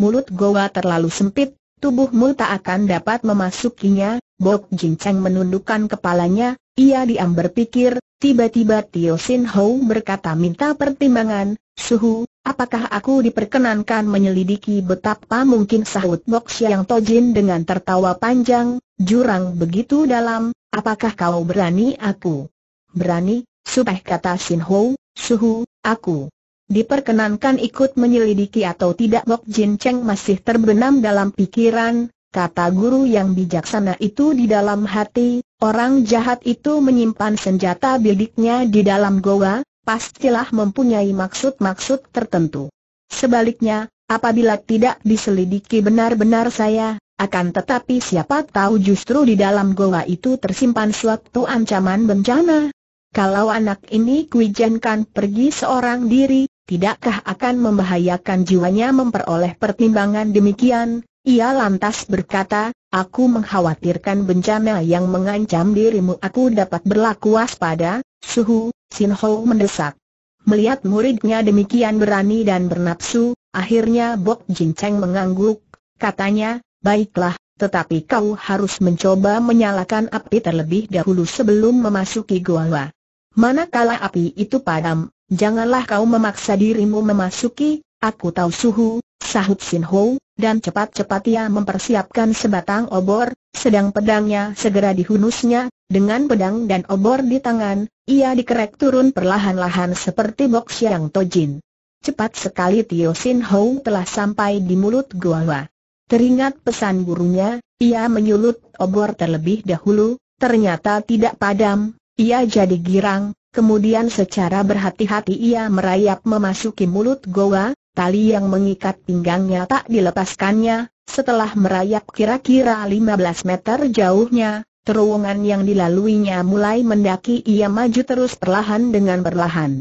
Mulut goa terlalu sempit, tubuhmu tak akan dapat memasukinya, Bok Jin Cheng menundukkan kepalanya, ia diam berpikir, tiba-tiba Tio Sin Ho berkata minta pertimbangan, Suhu, apakah aku diperkenankan menyelidiki betapa mungkin sahut Bok Yang Tojin dengan tertawa panjang, jurang begitu dalam, apakah kau berani aku? Berani, supaya kata Sin Ho, Suhu, aku. Diperkenankan ikut menyelidiki atau tidak Bok Jin Cheng masih terbenam dalam pikiran, kata guru yang bijaksana itu di dalam hati, Orang jahat itu menyimpan senjata bidiknya di dalam goa, pastilah mempunyai maksud-maksud tertentu. Sebaliknya, apabila tidak diselidiki benar-benar saya, akan tetapi siapa tahu justru di dalam goa itu tersimpan suatu ancaman bencana. Kalau anak ini kuijankan pergi seorang diri, tidakkah akan membahayakan jiwanya memperoleh pertimbangan demikian? Ia lantas berkata, Aku mengkhawatirkan bencana yang mengancam dirimu aku dapat berlaku waspada, suhu, Sin Ho mendesak. Melihat muridnya demikian berani dan bernapsu, akhirnya Bok Jin Cheng mengangguk, katanya, baiklah, tetapi kau harus mencoba menyalakan api terlebih dahulu sebelum memasuki gua. Mana Manakala api itu padam, janganlah kau memaksa dirimu memasuki, aku tahu suhu, sahut Sin Ho, dan cepat-cepat ia mempersiapkan sebatang obor, sedang pedangnya segera dihunusnya, dengan pedang dan obor di tangan, ia dikerek turun perlahan-lahan seperti box yang tojin. Cepat sekali Tio Sin Ho telah sampai di mulut gua. Teringat pesan gurunya, ia menyulut obor terlebih dahulu, ternyata tidak padam, ia jadi girang, kemudian secara berhati-hati ia merayap memasuki mulut goa, Tali yang mengikat pinggangnya tak dilepaskannya, setelah merayap kira-kira 15 meter jauhnya, terowongan yang dilaluinya mulai mendaki ia maju terus perlahan dengan perlahan.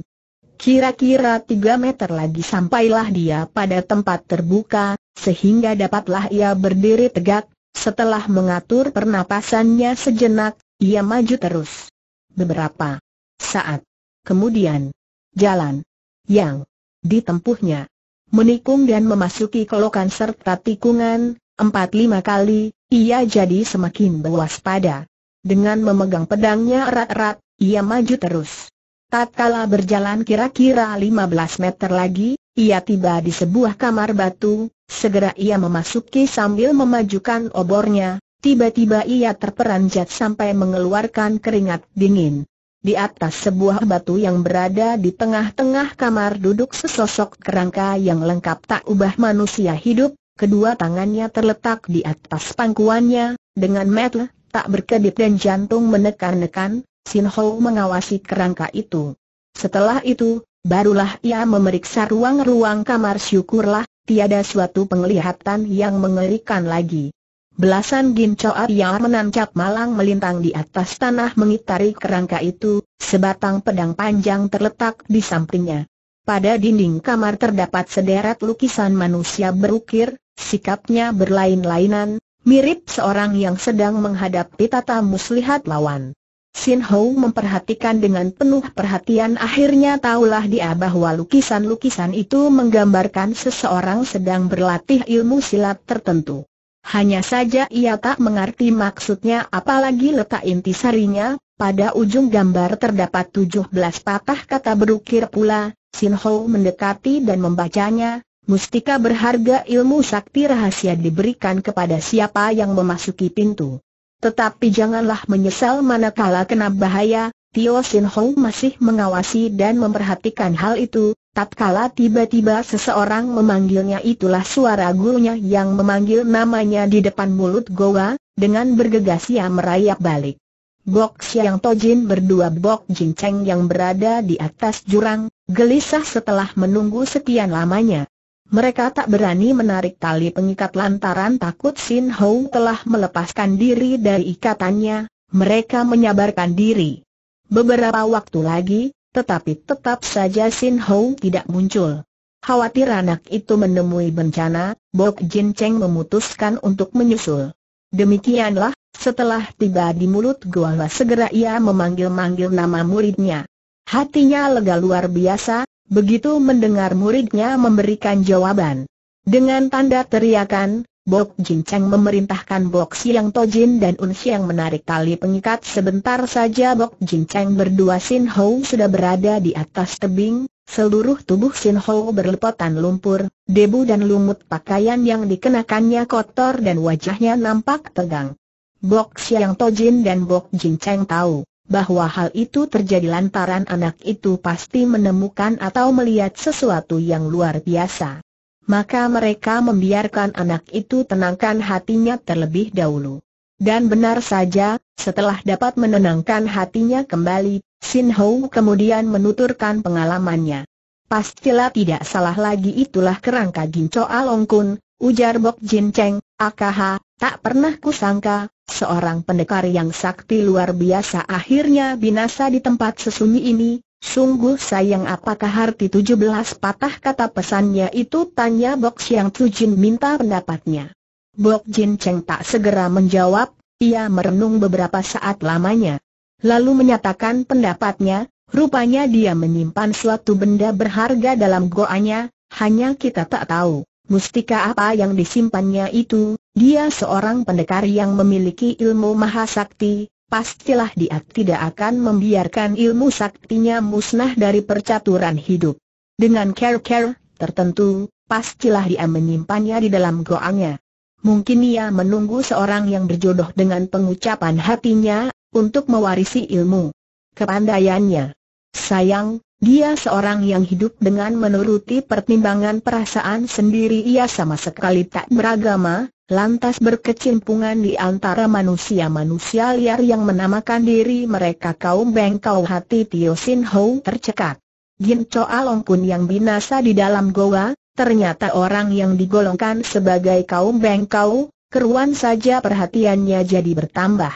Kira-kira 3 meter lagi sampailah dia pada tempat terbuka, sehingga dapatlah ia berdiri tegak, setelah mengatur pernapasannya sejenak, ia maju terus. Beberapa saat kemudian, jalan yang ditempuhnya menikung dan memasuki kolokan serta tikungan, empat lima kali, ia jadi semakin berwaspada. Dengan memegang pedangnya erat-erat, ia maju terus. Tatkala berjalan kira-kira lima belas meter lagi, ia tiba di sebuah kamar batu, segera ia memasuki sambil memajukan obornya, tiba-tiba ia terperanjat sampai mengeluarkan keringat dingin. Di atas sebuah batu yang berada di tengah-tengah kamar duduk sesosok kerangka yang lengkap tak ubah manusia hidup, kedua tangannya terletak di atas pangkuannya, dengan metel, tak berkedip dan jantung menekan-nekan, Sin Ho mengawasi kerangka itu. Setelah itu, barulah ia memeriksa ruang-ruang kamar syukurlah, tiada suatu penglihatan yang mengerikan lagi. Belasan gincoa yang menancap malang melintang di atas tanah mengitari kerangka itu, sebatang pedang panjang terletak di sampingnya. Pada dinding kamar terdapat sederet lukisan manusia berukir, sikapnya berlain-lainan, mirip seorang yang sedang menghadapi tata muslihat lawan. Sin Ho memperhatikan dengan penuh perhatian akhirnya taulah dia bahwa lukisan-lukisan itu menggambarkan seseorang sedang berlatih ilmu silat tertentu. Hanya saja ia tak mengerti maksudnya apalagi letak inti sarinya, pada ujung gambar terdapat tujuh belas patah kata berukir pula, Sin Ho mendekati dan membacanya, mustika berharga ilmu sakti rahasia diberikan kepada siapa yang memasuki pintu. Tetapi janganlah menyesal manakala kena bahaya, Tio Sin Ho masih mengawasi dan memperhatikan hal itu, Tatkala tiba-tiba seseorang memanggilnya itulah suara gurunya yang memanggil namanya di depan mulut Goa, dengan bergegas ia merayap balik. Bok yang Tojin berdua Bok Jin Cheng yang berada di atas jurang, gelisah setelah menunggu sekian lamanya. Mereka tak berani menarik tali pengikat lantaran takut Sin Hou telah melepaskan diri dari ikatannya, mereka menyabarkan diri. Beberapa waktu lagi, tetapi tetap saja Sin Hou tidak muncul. Khawatir anak itu menemui bencana, Bok Jin Cheng memutuskan untuk menyusul. Demikianlah, setelah tiba di mulut gua segera ia memanggil-manggil nama muridnya. Hatinya lega luar biasa, begitu mendengar muridnya memberikan jawaban. Dengan tanda teriakan, Bok Jin Cheng memerintahkan Bok Siang Tojin dan Un Siang menarik tali pengikat sebentar saja Bok Jin Cheng berdua Sin Ho sudah berada di atas tebing, seluruh tubuh Sin Ho berlepotan lumpur, debu dan lumut pakaian yang dikenakannya kotor dan wajahnya nampak tegang. Bok Siang Tojin dan Bok Jin Cheng tahu bahwa hal itu terjadi lantaran anak itu pasti menemukan atau melihat sesuatu yang luar biasa maka mereka membiarkan anak itu tenangkan hatinya terlebih dahulu. Dan benar saja, setelah dapat menenangkan hatinya kembali, Sin Hou kemudian menuturkan pengalamannya. Pastilah tidak salah lagi itulah kerangka Ginco Along Kun, ujar Bok Jin Cheng, AKH, tak pernah kusangka, seorang pendekar yang sakti luar biasa akhirnya binasa di tempat sesunyi ini, Sungguh sayang apakah arti 17 patah kata pesannya itu tanya Bok Siang Jin minta pendapatnya. Bok Jin Cheng tak segera menjawab, ia merenung beberapa saat lamanya. Lalu menyatakan pendapatnya, rupanya dia menyimpan suatu benda berharga dalam goanya, hanya kita tak tahu. Mustika apa yang disimpannya itu, dia seorang pendekar yang memiliki ilmu mahasakti pastilah dia tidak akan membiarkan ilmu saktinya musnah dari percaturan hidup. Dengan care-care tertentu, pastilah dia menyimpannya di dalam goangnya. Mungkin ia menunggu seorang yang berjodoh dengan pengucapan hatinya, untuk mewarisi ilmu kepandaiannya. Sayang, dia seorang yang hidup dengan menuruti pertimbangan perasaan sendiri ia sama sekali tak beragama, lantas berkecimpungan di antara manusia-manusia liar yang menamakan diri mereka kaum bengkau hati Tio Sin Ho tercekat. Jin Choa Long Kun yang binasa di dalam goa, ternyata orang yang digolongkan sebagai kaum bengkau, keruan saja perhatiannya jadi bertambah.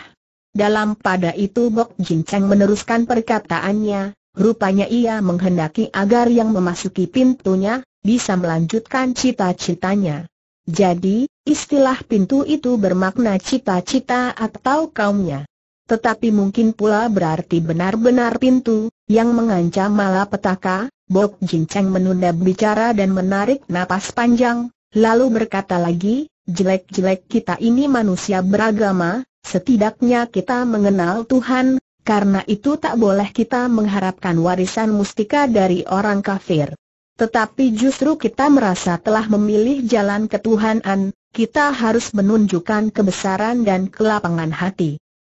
Dalam pada itu Bok Jin Cheng meneruskan perkataannya, rupanya ia menghendaki agar yang memasuki pintunya, bisa melanjutkan cita-citanya. Jadi, Istilah pintu itu bermakna cita-cita atau kaumnya. Tetapi mungkin pula berarti benar-benar pintu, yang mengancam malapetaka, Bok Jinceng menunda bicara dan menarik napas panjang, lalu berkata lagi, jelek-jelek kita ini manusia beragama, setidaknya kita mengenal Tuhan, karena itu tak boleh kita mengharapkan warisan mustika dari orang kafir. Tetapi justru kita merasa telah memilih jalan ketuhanan, kita harus menunjukkan kebesaran dan kelapangan hati.